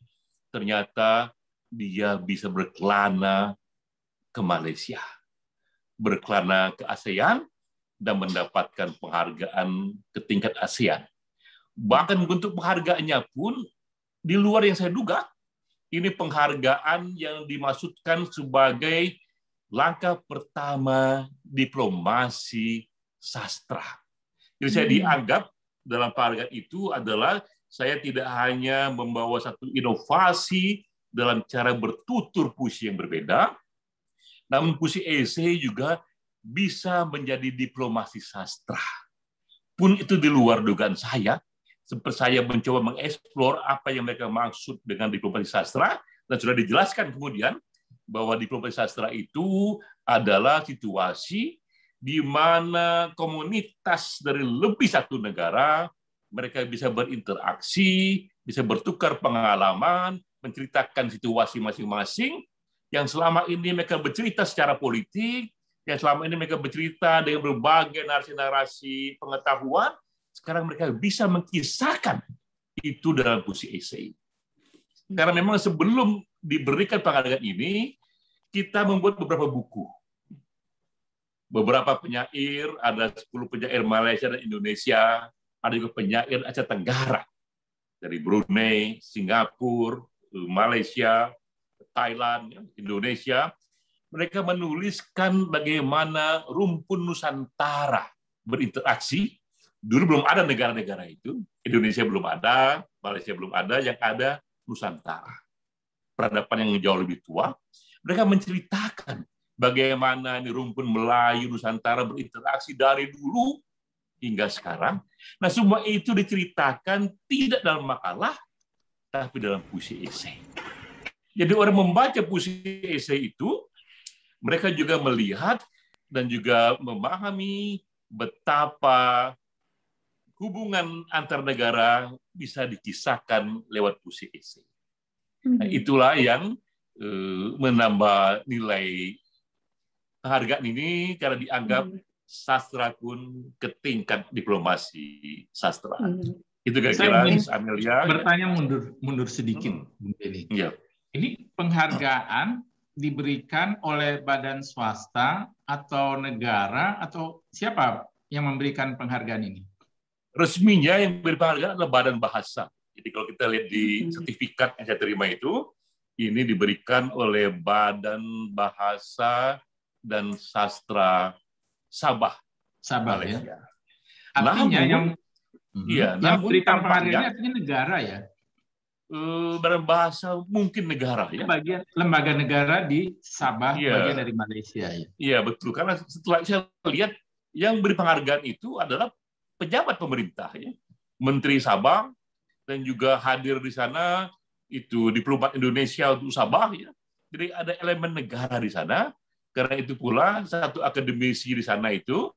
ternyata dia bisa berkelana ke Malaysia, berkelana ke ASEAN, dan mendapatkan penghargaan ke tingkat ASEAN. Bahkan bentuk penghargaannya pun di luar yang saya duga, ini penghargaan yang dimaksudkan sebagai langkah pertama diplomasi sastra. Jadi saya hmm. dianggap dalam paragraf itu adalah saya tidak hanya membawa satu inovasi dalam cara bertutur puisi yang berbeda, namun puisi esai juga bisa menjadi diplomasi sastra. Pun itu di luar dugaan saya, seperti saya mencoba mengeksplor apa yang mereka maksud dengan diplomasi sastra, dan sudah dijelaskan kemudian bahwa diplomasi sastra itu adalah situasi di mana komunitas dari lebih satu negara mereka bisa berinteraksi, bisa bertukar pengalaman, menceritakan situasi masing-masing yang selama ini mereka bercerita secara politik, yang selama ini mereka bercerita dengan berbagai narasi-narasi pengetahuan, sekarang mereka bisa mengkisahkan itu dalam puisi esai. Karena memang sebelum diberikan penghargaan ini, kita membuat beberapa buku beberapa penyair, ada 10 penyair Malaysia dan Indonesia, ada juga penyair Aceh Tenggara dari Brunei, Singapura, Malaysia, Thailand, ya, Indonesia. Mereka menuliskan bagaimana rumpun Nusantara berinteraksi. Dulu belum ada negara-negara itu. Indonesia belum ada, Malaysia belum ada, yang ada Nusantara. Peradaban yang jauh lebih tua. Mereka menceritakan bagaimana ini rumpun Melayu Nusantara berinteraksi dari dulu hingga sekarang. Nah, semua itu diceritakan tidak dalam makalah, tapi dalam puisi esai. Jadi orang membaca puisi esai itu, mereka juga melihat dan juga memahami betapa hubungan antar negara bisa dikisahkan lewat puisi esai. Nah, hmm. itulah yang eh, menambah nilai penghargaan ini karena dianggap hmm. sastra pun ke diplomasi sastra. Hmm. Itu kira-kira Amelia. Bertanya mundur mundur sedikit, hmm. Ini. Ya. ini penghargaan diberikan oleh badan swasta atau negara atau siapa yang memberikan penghargaan ini? Resminya yang memberi penghargaan adalah badan bahasa. Jadi kalau kita lihat di hmm. sertifikat yang saya terima itu, ini diberikan oleh Badan Bahasa dan sastra Sabah. Sabah Malaysia. ya. Artinya namun, yang mhm. iya, yang namun Tritampana ini artinya negara ya. Eh, berbahasa mungkin negara ya. Bagian lembaga negara di Sabah iya. bagian dari Malaysia ya. Iya betul karena setelah saya lihat yang beri penghargaan itu adalah pejabat pemerintah ya. Menteri Sabah dan juga hadir di sana itu diplomat Indonesia untuk Sabah ya. Jadi ada elemen negara di sana karena itu pula satu akademisi di sana itu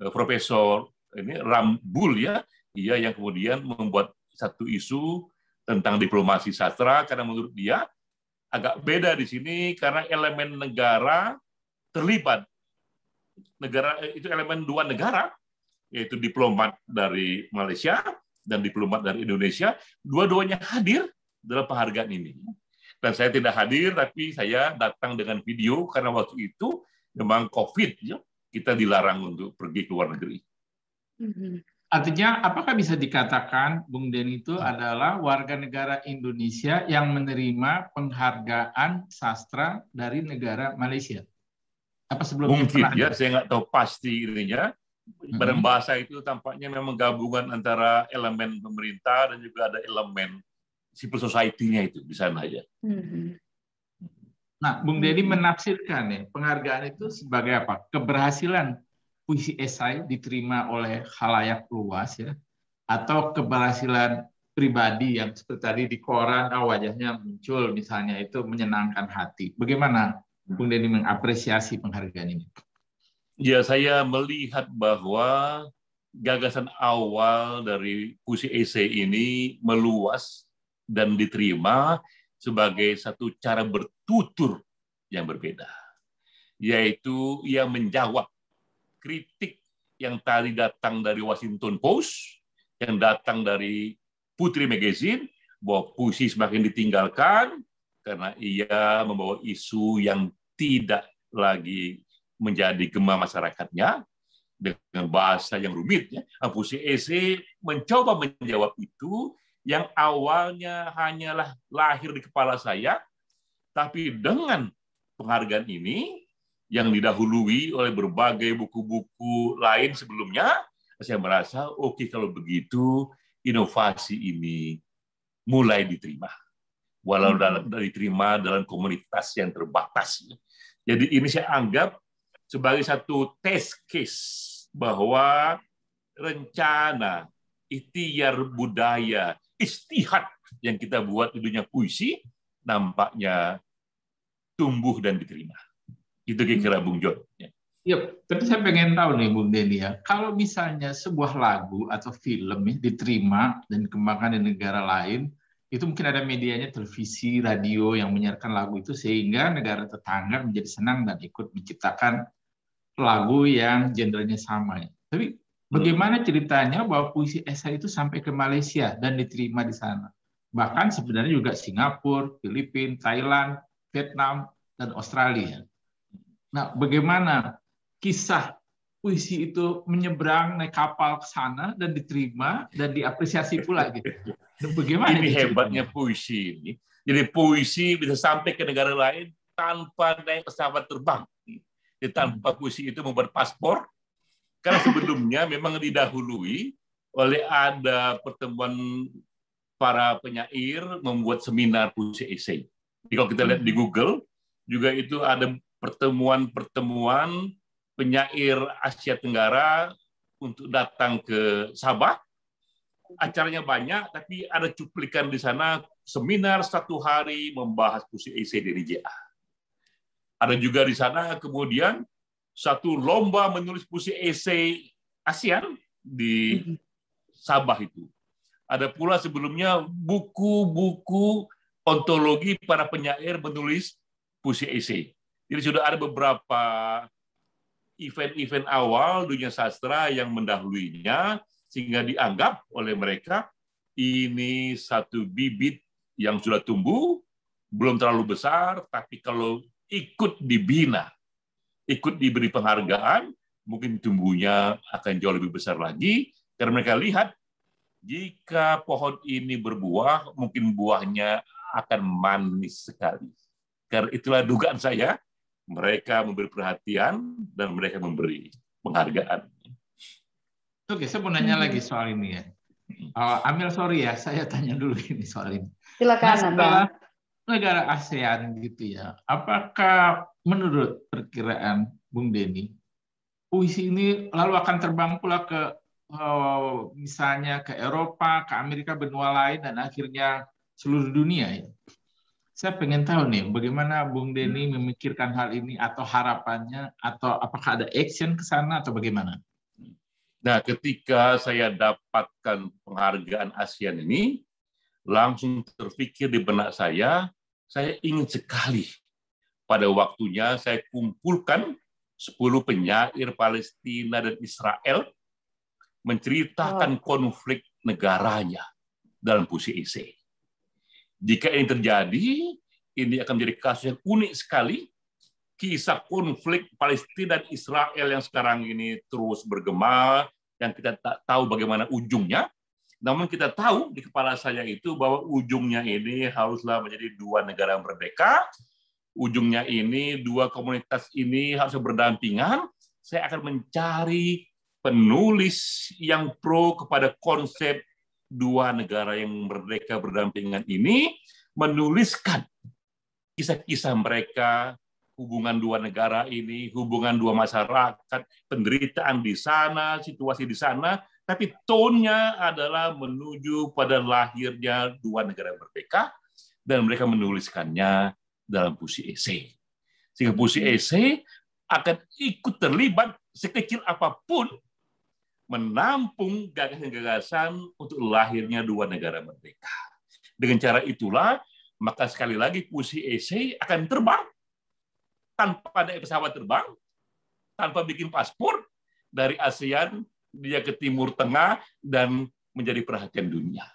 eh, Profesor ini Rambul ya, dia yang kemudian membuat satu isu tentang diplomasi sastra karena menurut dia agak beda di sini karena elemen negara terlibat. Negara eh, itu elemen dua negara yaitu diplomat dari Malaysia dan diplomat dari Indonesia, dua-duanya hadir dalam penghargaan ini dan saya tidak hadir tapi saya datang dengan video karena waktu itu memang covid ya, kita dilarang untuk pergi ke luar negeri mm-hmm. artinya apakah bisa dikatakan Bung Den itu hmm. adalah warga negara Indonesia yang menerima penghargaan sastra dari negara Malaysia apa sebelumnya mungkin ya ada? saya nggak tahu pasti ininya mm-hmm. barang bahasa itu tampaknya memang gabungan antara elemen pemerintah dan juga ada elemen civil society-nya itu di sana ya. Hmm. Nah, Bung Deddy hmm. menafsirkan ya penghargaan itu sebagai apa? Keberhasilan puisi esai diterima oleh halayak luas ya, atau keberhasilan pribadi yang seperti tadi di koran oh, wajahnya muncul misalnya itu menyenangkan hati. Bagaimana Bung Deddy mengapresiasi penghargaan ini? Ya, saya melihat bahwa gagasan awal dari puisi esai ini meluas dan diterima sebagai satu cara bertutur yang berbeda, yaitu ia menjawab kritik yang tadi datang dari Washington Post, yang datang dari Putri Magazine, bahwa puisi semakin ditinggalkan karena ia membawa isu yang tidak lagi menjadi gema masyarakatnya dengan bahasa yang rumit. Ya. Puisi Ese mencoba menjawab itu yang awalnya hanyalah lahir di kepala saya, tapi dengan penghargaan ini yang didahului oleh berbagai buku-buku lain sebelumnya, saya merasa oke kalau begitu inovasi ini mulai diterima. Walau hmm. dalam, diterima dalam komunitas yang terbatas. Jadi ini saya anggap sebagai satu test case bahwa rencana, ikhtiar budaya istihad yang kita buat tentunya puisi, nampaknya tumbuh dan diterima. Itu kira-kira Bung John. Ya. Yep. Iya, tapi saya pengen tahu nih Bung Denny ya, kalau misalnya sebuah lagu atau film ya, diterima dan dikembangkan di negara lain, itu mungkin ada medianya televisi, radio yang menyiarkan lagu itu sehingga negara tetangga menjadi senang dan ikut menciptakan lagu yang gendernya sama. Ya. Tapi Bagaimana ceritanya bahwa puisi esai itu sampai ke Malaysia dan diterima di sana. Bahkan sebenarnya juga Singapura, Filipina, Thailand, Vietnam, dan Australia. Nah, bagaimana kisah puisi itu menyeberang naik kapal ke sana dan diterima dan diapresiasi pula gitu. Dan bagaimana ini hebatnya puisi ini. Jadi puisi bisa sampai ke negara lain tanpa naik pesawat terbang. Jadi tanpa puisi itu membuat paspor, karena sebelumnya memang didahului oleh ada pertemuan para penyair membuat seminar puisi esai. Jadi kalau kita lihat di hmm. Google, juga itu ada pertemuan-pertemuan penyair Asia Tenggara untuk datang ke Sabah. Acaranya banyak, tapi ada cuplikan di sana seminar satu hari membahas puisi esai dari JA. Ada juga di sana kemudian satu lomba menulis puisi esai ASEAN di mm-hmm. Sabah itu. Ada pula sebelumnya buku-buku ontologi para penyair menulis puisi esai. Jadi sudah ada beberapa event-event awal dunia sastra yang mendahulunya sehingga dianggap oleh mereka ini satu bibit yang sudah tumbuh belum terlalu besar tapi kalau ikut dibina ikut diberi penghargaan, mungkin tumbuhnya akan jauh lebih besar lagi, karena mereka lihat jika pohon ini berbuah, mungkin buahnya akan manis sekali. Karena itulah dugaan saya, mereka memberi perhatian dan mereka memberi penghargaan. Oke, saya mau nanya lagi soal ini ya. Oh, hmm. uh, Amil sorry ya, saya tanya dulu ini soal ini. Silakan. Nah, setelah negara ASEAN gitu ya, apakah menurut perkiraan Bung Denny, puisi ini lalu akan terbang pula ke oh, misalnya ke Eropa, ke Amerika benua lain dan akhirnya seluruh dunia ya. Saya pengen tahu nih bagaimana Bung Denny hmm. memikirkan hal ini atau harapannya atau apakah ada action ke sana atau bagaimana? Nah, ketika saya dapatkan penghargaan ASEAN ini, langsung terpikir di benak saya, saya ingin sekali pada waktunya saya kumpulkan 10 penyair Palestina dan Israel menceritakan oh. konflik negaranya dalam puisi esai. Jika ini terjadi, ini akan menjadi kasus yang unik sekali. Kisah konflik Palestina dan Israel yang sekarang ini terus bergema, yang kita tak tahu bagaimana ujungnya. Namun kita tahu di kepala saya itu bahwa ujungnya ini haruslah menjadi dua negara yang merdeka ujungnya ini, dua komunitas ini harus berdampingan, saya akan mencari penulis yang pro kepada konsep dua negara yang merdeka berdampingan ini, menuliskan kisah-kisah mereka, hubungan dua negara ini, hubungan dua masyarakat, penderitaan di sana, situasi di sana, tapi tonnya adalah menuju pada lahirnya dua negara merdeka, dan mereka menuliskannya dalam puisi esai. Sehingga puisi esai akan ikut terlibat sekecil apapun menampung gagasan-gagasan untuk lahirnya dua negara merdeka. Dengan cara itulah, maka sekali lagi puisi esai akan terbang tanpa ada pesawat terbang, tanpa bikin paspor dari ASEAN dia ke Timur Tengah dan menjadi perhatian dunia.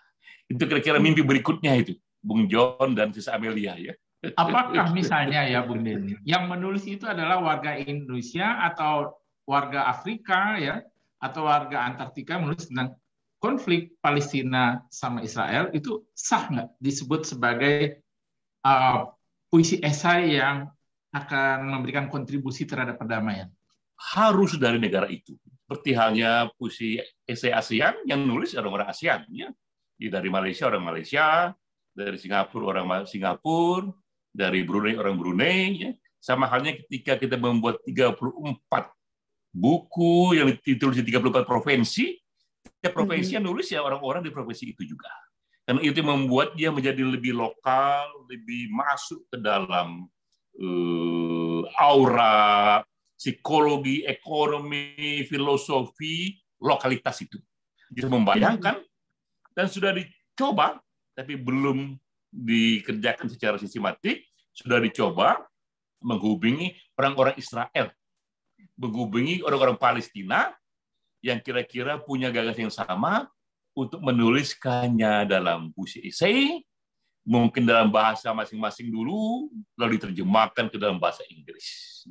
Itu kira-kira mimpi berikutnya itu, Bung John dan Sis Amelia ya. Apakah misalnya ya Bung Denny, yang menulis itu adalah warga Indonesia atau warga Afrika ya atau warga Antartika menulis tentang konflik Palestina sama Israel itu sah nggak disebut sebagai uh, puisi esai yang akan memberikan kontribusi terhadap perdamaian? Harus dari negara itu. Seperti halnya puisi esai ASEAN yang nulis orang-orang Asia Ya. Dari Malaysia orang Malaysia, dari Singapura orang Singapura, dari Brunei orang Brunei ya. sama halnya ketika kita membuat 34 buku yang ditulis di 34 provinsi ya provinsi yang mm-hmm. nulis ya orang-orang di provinsi itu juga karena itu membuat dia menjadi lebih lokal lebih masuk ke dalam uh, aura psikologi ekonomi filosofi lokalitas itu bisa iya. membayangkan dan sudah dicoba tapi belum dikerjakan secara sistematik, sudah dicoba menghubungi orang-orang Israel, menghubungi orang-orang Palestina yang kira-kira punya gagasan yang sama untuk menuliskannya dalam puisi esai, mungkin dalam bahasa masing-masing dulu, lalu diterjemahkan ke dalam bahasa Inggris.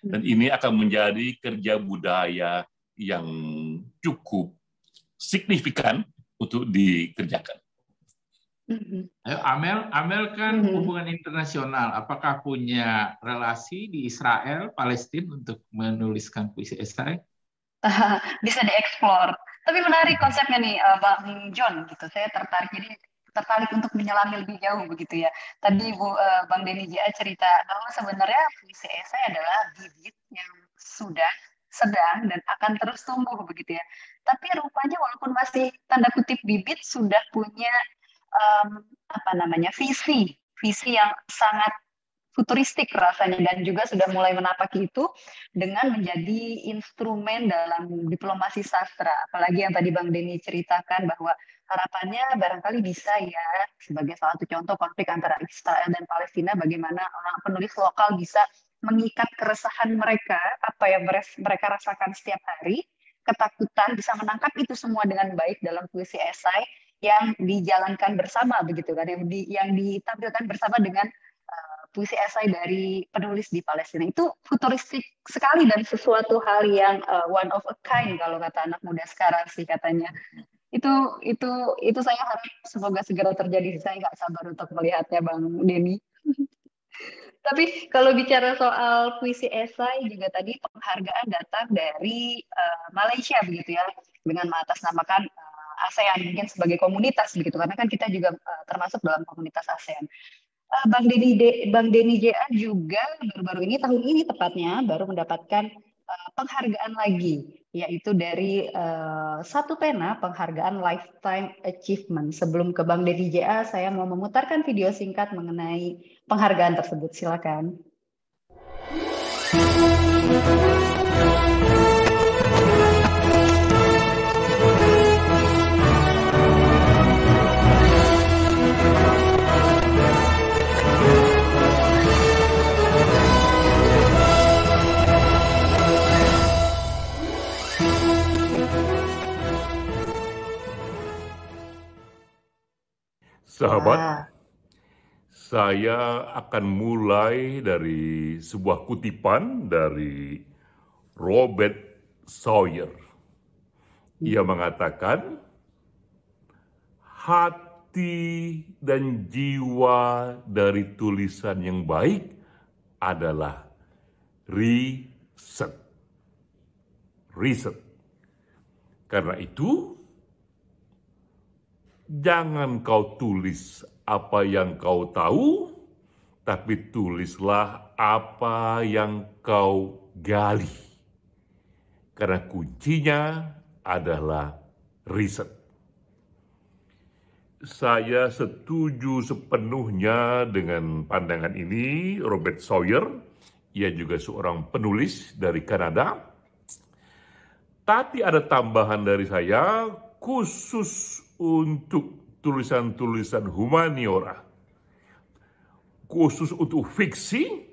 Dan hmm. ini akan menjadi kerja budaya yang cukup signifikan untuk dikerjakan. Mm-hmm. Ayo, ya, Amel, Amel kan mm-hmm. hubungan internasional. Apakah punya relasi di Israel, Palestina untuk menuliskan puisi esai? bisa dieksplor. Tapi menarik konsepnya nih, eh, Bang John. Gitu, saya tertarik. Jadi tertarik untuk menyelami lebih jauh begitu ya. Tadi Bu eh, Bang Deni Jia cerita bahwa sebenarnya puisi esai adalah bibit yang sudah sedang dan akan terus tumbuh begitu ya. Tapi rupanya walaupun masih tanda kutip bibit sudah punya um, apa namanya visi visi yang sangat futuristik rasanya dan juga sudah mulai menapaki itu dengan menjadi instrumen dalam diplomasi sastra. Apalagi yang tadi Bang Denny ceritakan bahwa harapannya barangkali bisa ya sebagai salah satu contoh konflik antara Israel dan Palestina bagaimana orang penulis lokal bisa mengikat keresahan mereka, apa yang mereka rasakan setiap hari, ketakutan bisa menangkap itu semua dengan baik dalam puisi esai yang dijalankan bersama begitu kan yang di, yang ditampilkan bersama dengan uh, puisi esai dari penulis di Palestina itu futuristik sekali dan sesuatu hal yang uh, one of a kind kalau kata anak muda sekarang sih katanya itu itu itu saya harap semoga segera terjadi saya nggak sabar untuk melihatnya bang Denny tapi kalau bicara soal puisi esai juga tadi penghargaan datang dari uh, Malaysia begitu ya dengan mengatasnamakan uh, ASEAN mungkin sebagai komunitas begitu karena kan kita juga uh, termasuk dalam komunitas ASEAN. Uh, Bang Deni De, Bang Deni JA juga baru-baru ini tahun ini tepatnya baru mendapatkan uh, penghargaan lagi yaitu dari uh, satu pena penghargaan lifetime achievement. Sebelum ke Bang Deni JA saya mau memutarkan video singkat mengenai penghargaan tersebut. Silakan. Thank you. Sahabat, ya. saya akan mulai dari sebuah kutipan dari Robert Sawyer. Ia mengatakan, hati dan jiwa dari tulisan yang baik adalah riset. Riset. Karena itu, jangan kau tulis apa yang kau tahu, tapi tulislah apa yang kau gali. Karena kuncinya adalah riset. Saya setuju sepenuhnya dengan pandangan ini Robert Sawyer. Ia juga seorang penulis dari Kanada. Tapi ada tambahan dari saya khusus untuk tulisan-tulisan humaniora. Khusus untuk fiksi,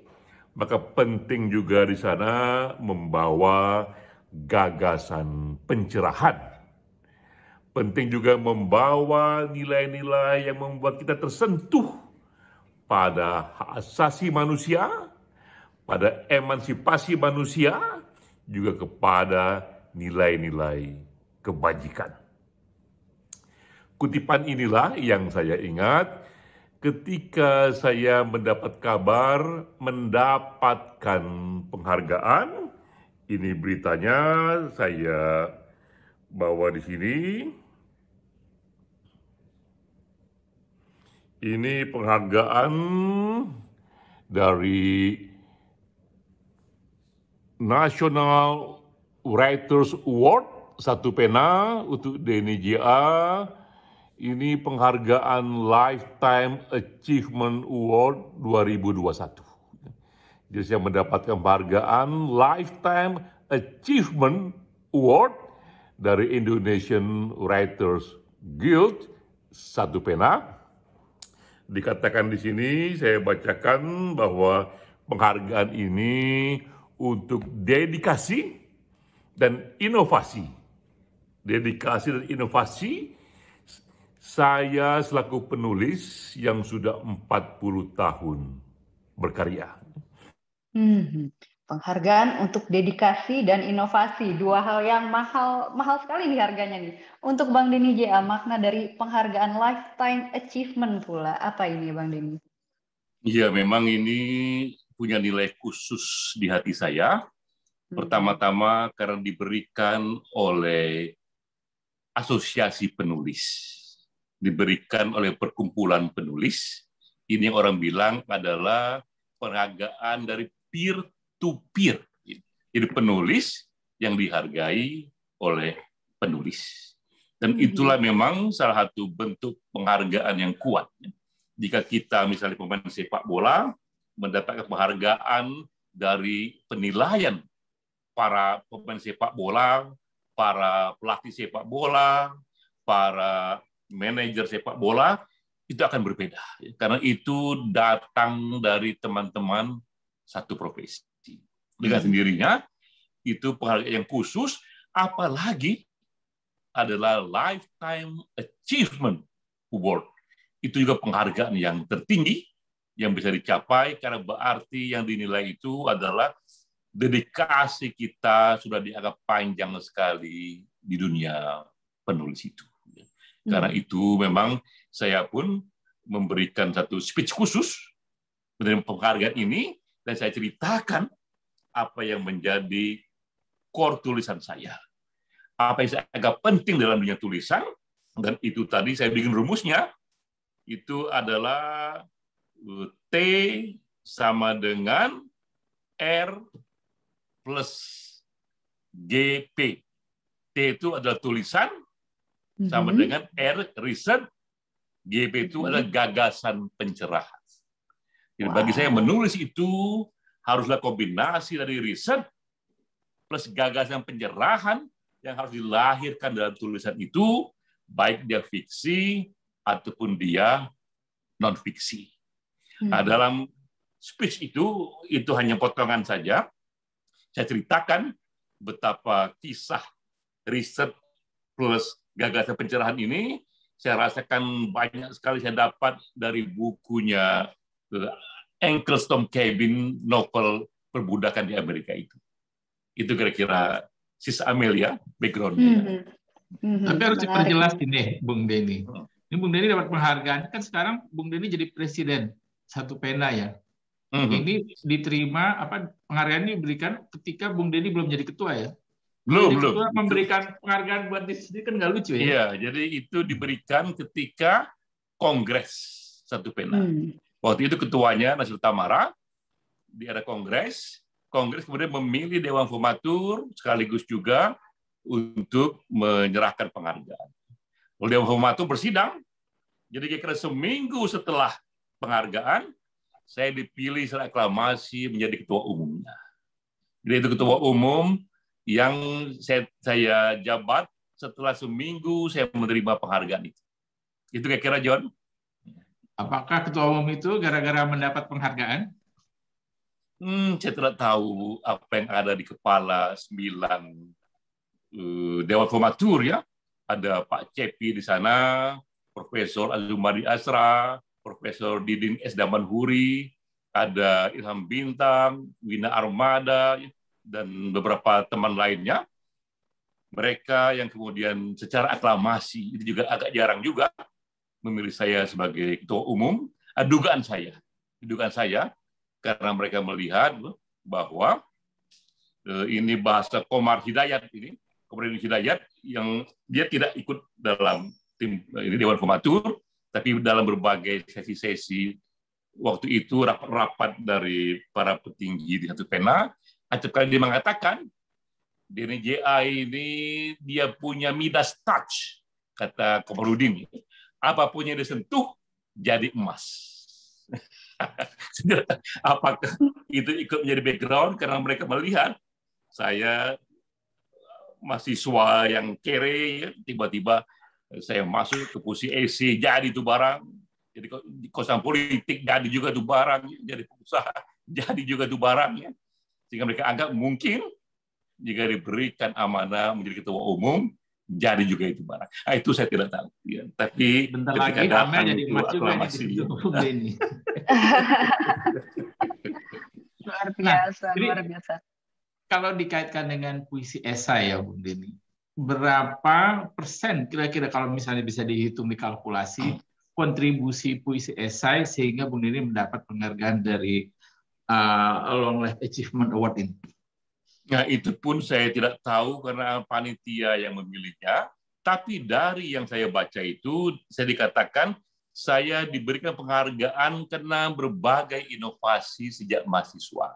maka penting juga di sana membawa gagasan pencerahan. Penting juga membawa nilai-nilai yang membuat kita tersentuh pada hak asasi manusia, pada emansipasi manusia, juga kepada nilai-nilai kebajikan. Kutipan inilah yang saya ingat ketika saya mendapat kabar mendapatkan penghargaan. Ini beritanya saya bawa di sini. Ini penghargaan dari National Writers Award satu pena untuk DNJA ini penghargaan Lifetime Achievement Award 2021. Jadi saya mendapatkan penghargaan Lifetime Achievement Award dari Indonesian Writers Guild satu pena. Dikatakan di sini saya bacakan bahwa penghargaan ini untuk dedikasi dan inovasi. Dedikasi dan inovasi saya selaku penulis yang sudah 40 tahun berkarya. Hmm, penghargaan untuk dedikasi dan inovasi, dua hal yang mahal mahal sekali nih harganya nih. Untuk Bang Deni JA, makna dari penghargaan Lifetime Achievement pula, apa ini Bang Deni? Iya, memang ini punya nilai khusus di hati saya. Mhm. Pertama-tama karena diberikan oleh asosiasi penulis diberikan oleh perkumpulan penulis. Ini orang bilang adalah penghargaan dari peer to peer. Jadi penulis yang dihargai oleh penulis. Dan hmm. itulah memang salah satu bentuk penghargaan yang kuat. Jika kita misalnya pemain sepak bola mendapatkan penghargaan dari penilaian para pemain sepak bola, para pelatih sepak bola, para manajer sepak bola itu akan berbeda karena itu datang dari teman-teman satu profesi dengan hmm. sendirinya itu penghargaan yang khusus apalagi adalah lifetime achievement award itu juga penghargaan yang tertinggi yang bisa dicapai karena berarti yang dinilai itu adalah dedikasi kita sudah dianggap panjang sekali di dunia penulis itu karena hmm. itu memang saya pun memberikan satu speech khusus menerima penghargaan ini dan saya ceritakan apa yang menjadi core tulisan saya. Apa yang saya agak penting dalam dunia tulisan dan itu tadi saya bikin rumusnya itu adalah uh, T sama dengan R plus GP. T itu adalah tulisan, sama mm-hmm. dengan R, riset, GP itu mm-hmm. adalah gagasan pencerahan. Jadi wow. bagi saya menulis itu haruslah kombinasi dari riset plus gagasan pencerahan yang harus dilahirkan dalam tulisan itu, baik dia fiksi ataupun dia non fiksi. Hmm. Nah, dalam speech itu itu hanya potongan saja. Saya ceritakan betapa kisah riset plus gagasan pencerahan ini saya rasakan banyak sekali saya dapat dari bukunya eh, Tom Cabin novel perbudakan di Amerika itu. Itu kira-kira Sis Amelia backgroundnya. Mm-hmm. Mm-hmm. Tapi harus diperjelas ini Bung Denny. Hmm. Ini Bung Denny dapat penghargaan kan sekarang Bung Denny jadi presiden satu pena ya. Mm-hmm. Ini diterima apa penghargaan ini diberikan ketika Bung Denny belum jadi ketua ya belum jadi belum memberikan penghargaan buat diri sendiri kan nggak lucu ya iya jadi itu diberikan ketika kongres satu pena hmm. waktu itu ketuanya Nasir Tamara di ada kongres kongres kemudian memilih dewan formatur sekaligus juga untuk menyerahkan penghargaan lalu dewan formatur bersidang jadi kira-kira seminggu setelah penghargaan saya dipilih secara aklamasi menjadi ketua umumnya jadi itu ketua umum yang saya, saya jabat setelah seminggu saya menerima penghargaan itu. Itu kira-kira John. Apakah ketua umum itu gara-gara mendapat penghargaan? Hmm, saya tidak tahu apa yang ada di kepala sembilan uh, dewan formatur ya. Ada Pak Cepi di sana, Profesor Azumari Asra, Profesor Didin S. Damanhuri, ada Ilham Bintang, Wina Armada, ya dan beberapa teman lainnya, mereka yang kemudian secara aklamasi itu juga agak jarang juga memilih saya sebagai ketua umum. Eh, dugaan saya, dugaan saya karena mereka melihat bahwa eh, ini bahasa Komar Hidayat ini, Komar Hidayat yang dia tidak ikut dalam tim eh, ini Dewan Komatur, tapi dalam berbagai sesi-sesi waktu itu rapat-rapat dari para petinggi di satu pena Acap Kali mengatakan, Denny JA ini dia punya Midas touch, kata Komarudin. Apapun yang disentuh, jadi emas. Apakah itu ikut menjadi background karena mereka melihat saya mahasiswa yang kere, ya, tiba-tiba saya masuk ke posisi AC, jadi itu barang, jadi kosong politik, jadi juga itu barang, ya, jadi pengusaha, jadi juga itu barang. Ya sehingga mereka anggap mungkin jika diberikan amanah menjadi ketua umum jadi juga itu barang. Nah, itu saya tidak tahu. Ya, tapi bentar lagi Amel jadi emas juga jadi ini. luar biasa, nah, luar biasa. kalau dikaitkan dengan puisi esai ya Bung Deni, berapa persen kira-kira kalau misalnya bisa dihitung dikalkulasi kontribusi puisi esai sehingga Bung Deni mendapat penghargaan dari uh, Long Life Achievement Award ini? Nah, itu pun saya tidak tahu karena panitia yang memilihnya. Tapi dari yang saya baca itu, saya dikatakan saya diberikan penghargaan karena berbagai inovasi sejak mahasiswa.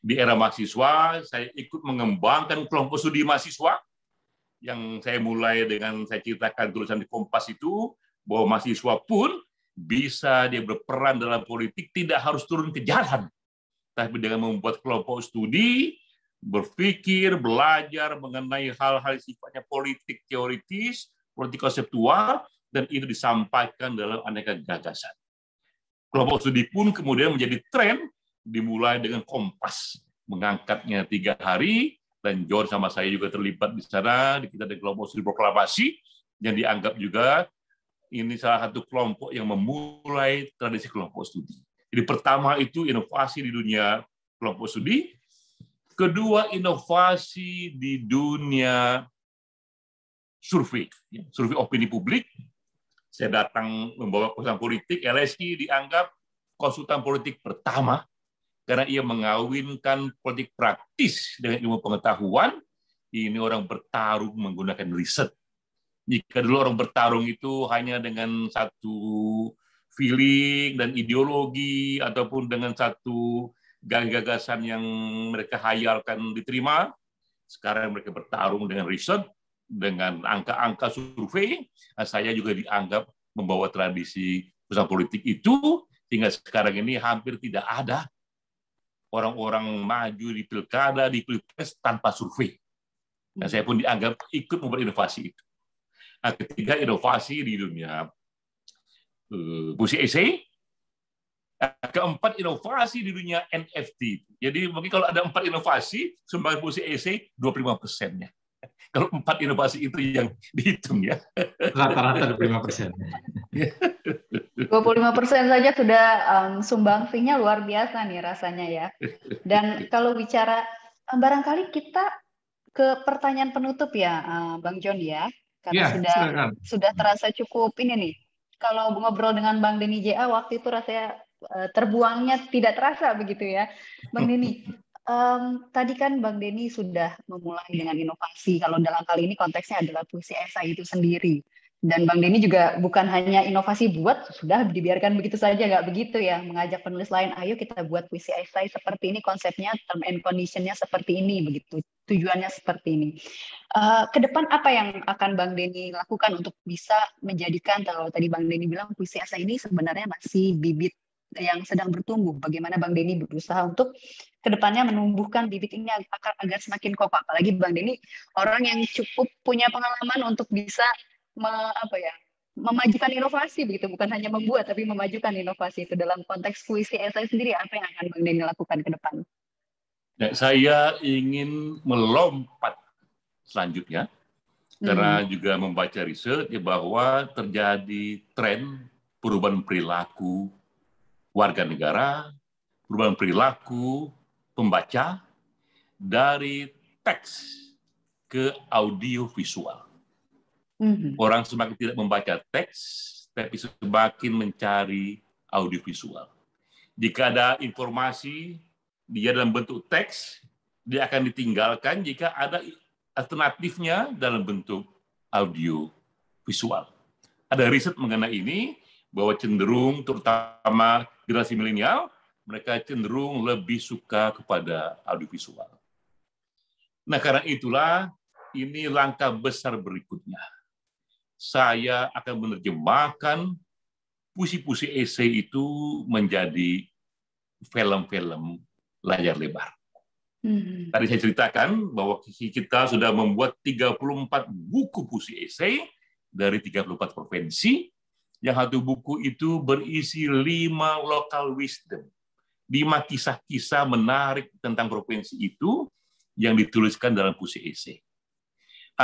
Di era mahasiswa, saya ikut mengembangkan kelompok studi mahasiswa yang saya mulai dengan saya ceritakan tulisan di Kompas itu, bahwa mahasiswa pun bisa dia berperan dalam politik, tidak harus turun ke jalan tapi dengan membuat kelompok studi, berpikir, belajar mengenai hal-hal sifatnya politik teoritis, politik konseptual, dan itu disampaikan dalam aneka gagasan. Kelompok studi pun kemudian menjadi tren dimulai dengan kompas mengangkatnya tiga hari dan George sama saya juga terlibat di sana kita ada kelompok studi proklamasi yang dianggap juga ini salah satu kelompok yang memulai tradisi kelompok studi jadi pertama itu inovasi di dunia kelompok studi, kedua inovasi di dunia survei, ya, survei opini publik. Saya datang membawa konsultan politik, LSI dianggap konsultan politik pertama karena ia mengawinkan politik praktis dengan ilmu pengetahuan. Ini orang bertarung menggunakan riset. Jika dulu orang bertarung itu hanya dengan satu feeling dan ideologi ataupun dengan satu gagasan yang mereka hayalkan diterima. Sekarang mereka bertarung dengan riset, dengan angka-angka survei. Saya juga dianggap membawa tradisi pesan politik itu sehingga sekarang ini hampir tidak ada orang-orang maju di pilkada, di pilpres tanpa survei. Dan saya pun dianggap ikut memperinovasi itu. Nah, ketiga inovasi di dunia Eh, Bu EC. Keempat inovasi di dunia NFT. Jadi mungkin kalau ada empat inovasi, sumbangan dua puluh 25 persennya. Kalau empat inovasi itu yang dihitung ya. Rata-rata 25 persen. 25 persen saja sudah um, sumbang fee-nya luar biasa nih rasanya ya. Dan kalau bicara, barangkali kita ke pertanyaan penutup ya, eh, Bang John ya. Karena ya, sudah sudah terasa cukup ini nih kalau ngobrol dengan Bang Deni JA waktu itu rasanya eh, terbuangnya tidak terasa begitu ya. Bang Deni, um, tadi kan Bang Deni sudah memulai dengan inovasi. Kalau dalam kali ini konteksnya adalah puisi esai itu sendiri dan Bang Denny juga bukan hanya inovasi buat sudah dibiarkan begitu saja nggak begitu ya mengajak penulis lain ayo kita buat puisi esai seperti ini konsepnya term and conditionnya seperti ini begitu tujuannya seperti ini uh, ke depan apa yang akan Bang Denny lakukan untuk bisa menjadikan kalau tadi Bang Denny bilang puisi esai ini sebenarnya masih bibit yang sedang bertumbuh bagaimana Bang Denny berusaha untuk ke depannya menumbuhkan bibit ini agar, agar semakin kokoh apalagi Bang Denny orang yang cukup punya pengalaman untuk bisa me, apa ya memajukan inovasi begitu bukan hanya membuat tapi memajukan inovasi itu dalam konteks puisi esai sendiri apa yang akan Bang Daniel lakukan ke depan? Nah, saya ingin melompat selanjutnya karena hmm. juga membaca riset ya bahwa terjadi tren perubahan perilaku warga negara, perubahan perilaku pembaca dari teks ke audio visual hmm Orang semakin tidak membaca teks, tapi semakin mencari audiovisual. Jika ada informasi, dia dalam bentuk teks, dia akan ditinggalkan jika ada alternatifnya dalam bentuk audio visual. Ada riset mengenai ini bahwa cenderung terutama generasi milenial mereka cenderung lebih suka kepada audiovisual. Nah, karena itulah ini langkah besar berikutnya saya akan menerjemahkan puisi-puisi esai itu menjadi film-film layar lebar. Hmm. Tadi saya ceritakan bahwa kita sudah membuat 34 buku puisi esai dari 34 provinsi. Yang satu buku itu berisi lima local wisdom. Lima kisah-kisah menarik tentang provinsi itu yang dituliskan dalam puisi esai.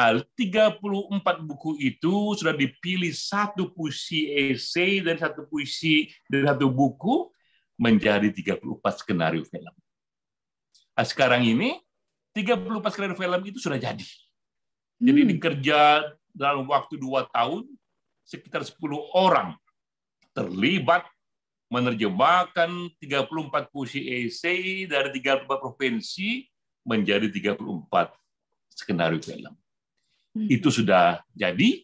34 buku itu sudah dipilih satu puisi esai dan satu puisi dari satu buku menjadi 34 skenario film. Nah, sekarang ini 34 skenario film itu sudah jadi. Jadi hmm. dikerja dalam waktu dua tahun sekitar 10 orang terlibat menerjemahkan 34 puisi esai dari 34 provinsi menjadi 34 skenario film. Hmm. Itu sudah jadi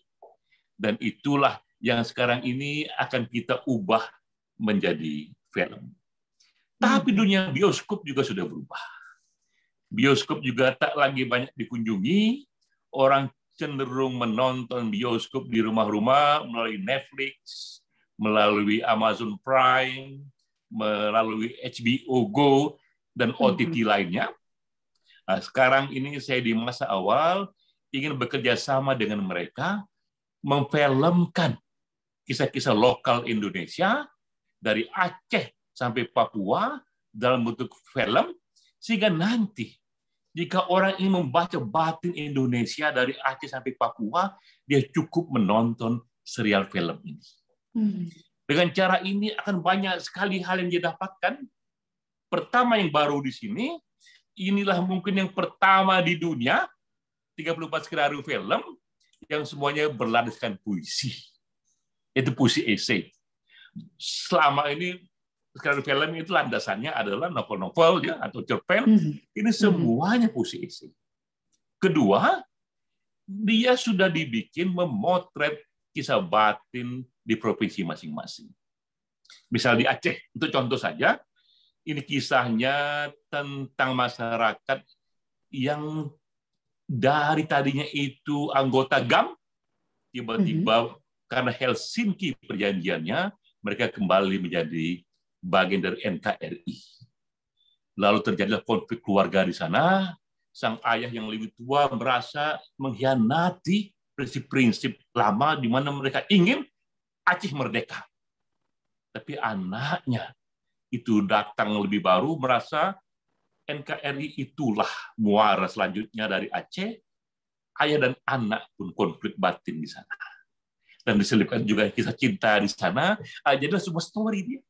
dan itulah yang sekarang ini akan kita ubah menjadi film. Tapi hmm. dunia bioskop juga sudah berubah. Bioskop juga tak lagi banyak dikunjungi, orang cenderung menonton bioskop di rumah-rumah melalui Netflix, melalui Amazon Prime, melalui HBO Go dan OTT hmm. lainnya. Nah, sekarang ini saya di masa awal ingin bekerja sama dengan mereka memfilmkan kisah-kisah lokal Indonesia dari Aceh sampai Papua dalam bentuk film sehingga nanti jika orang ingin membaca batin Indonesia dari Aceh sampai Papua dia cukup menonton serial film ini. Hmm. Dengan cara ini akan banyak sekali hal yang didapatkan Pertama yang baru di sini, inilah mungkin yang pertama di dunia 34 skenario film yang semuanya berlandaskan puisi. Itu puisi esai. Selama ini skenario film itu landasannya adalah novel-novel ya atau cerpen. Hmm. Ini hmm. semuanya puisi esai. Kedua, dia sudah dibikin memotret kisah batin di provinsi masing-masing. Misal di Aceh, untuk contoh saja, ini kisahnya tentang masyarakat yang dari tadinya itu anggota GAM, tiba-tiba mm-hmm. karena Helsinki perjanjiannya, mereka kembali menjadi bagian dari NKRI. Lalu terjadilah konflik keluarga di sana. Sang ayah yang lebih tua merasa mengkhianati prinsip-prinsip lama di mana mereka ingin Aceh merdeka. Tapi anaknya itu datang lebih baru merasa NKRI itulah muara selanjutnya dari Aceh, ayah dan anak pun konflik batin di sana. Dan diselipkan juga kisah cinta di sana. Ah, Jadilah semua story dia.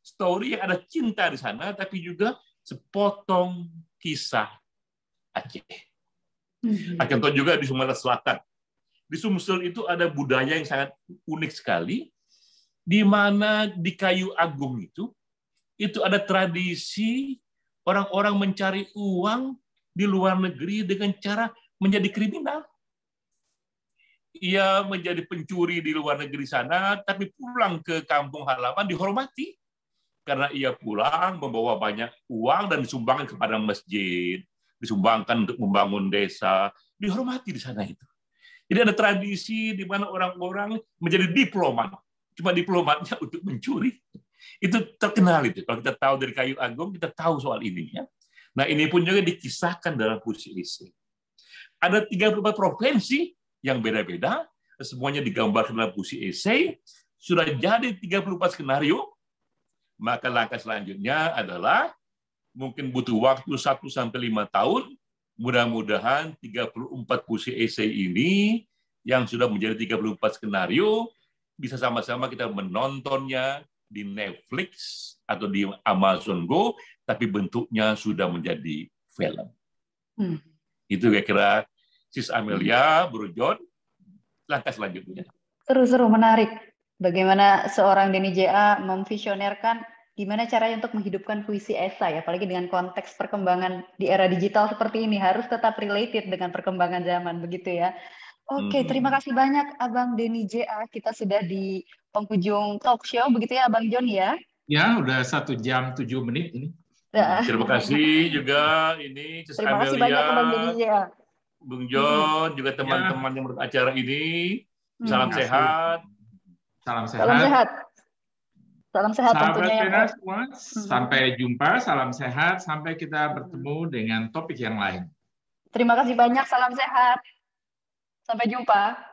Story yang ada cinta di sana, tapi juga sepotong kisah Aceh. Akan hmm. tahu juga di Sumatera Selatan. Di Sumsel itu ada budaya yang sangat unik sekali, di mana di kayu agung itu, itu ada tradisi orang-orang mencari uang di luar negeri dengan cara menjadi kriminal. Ia menjadi pencuri di luar negeri sana, tapi pulang ke kampung halaman dihormati karena ia pulang membawa banyak uang dan disumbangkan kepada masjid, disumbangkan untuk membangun desa, dihormati di sana itu. Jadi ada tradisi di mana orang-orang menjadi diplomat, cuma diplomatnya untuk mencuri. Itu terkenal itu. Kalau kita tahu dari kayu agung, kita tahu soal ini. Ya. Nah ini pun juga dikisahkan dalam puisi Ising. Ada 34 provinsi yang beda-beda, semuanya digambarkan dalam puisi esai, sudah jadi 34 skenario, maka langkah selanjutnya adalah mungkin butuh waktu 1 sampai 5 tahun. Mudah-mudahan 34 puisi esai ini yang sudah menjadi 34 skenario bisa sama-sama kita menontonnya, di Netflix atau di Amazon Go, tapi bentuknya sudah menjadi film. Hmm. Itu kira-kira Sis Amelia, Bro John, langkah selanjutnya. Seru-seru, menarik. Bagaimana seorang Denny J.A. memvisionerkan gimana caranya untuk menghidupkan puisi esai, apalagi dengan konteks perkembangan di era digital seperti ini, harus tetap related dengan perkembangan zaman, begitu ya. Oke, okay, terima kasih banyak Abang Denny JA. Kita sudah di penghujung talk show, begitu ya Abang John ya? Ya, udah satu jam tujuh menit ini. Nah. Terima kasih juga ini Terima Terima Amelia, banyak Abang Denny JA. Bung John, juga mm. teman-teman ya. yang menurut acara ini. Mm. Salam sehat. Salam sehat. Salam sehat. Salam sehat Sahabat tentunya. Ya, Sahabat semua, sampai jumpa, salam sehat, sampai kita bertemu dengan topik yang lain. Terima kasih banyak, salam sehat. um jumpa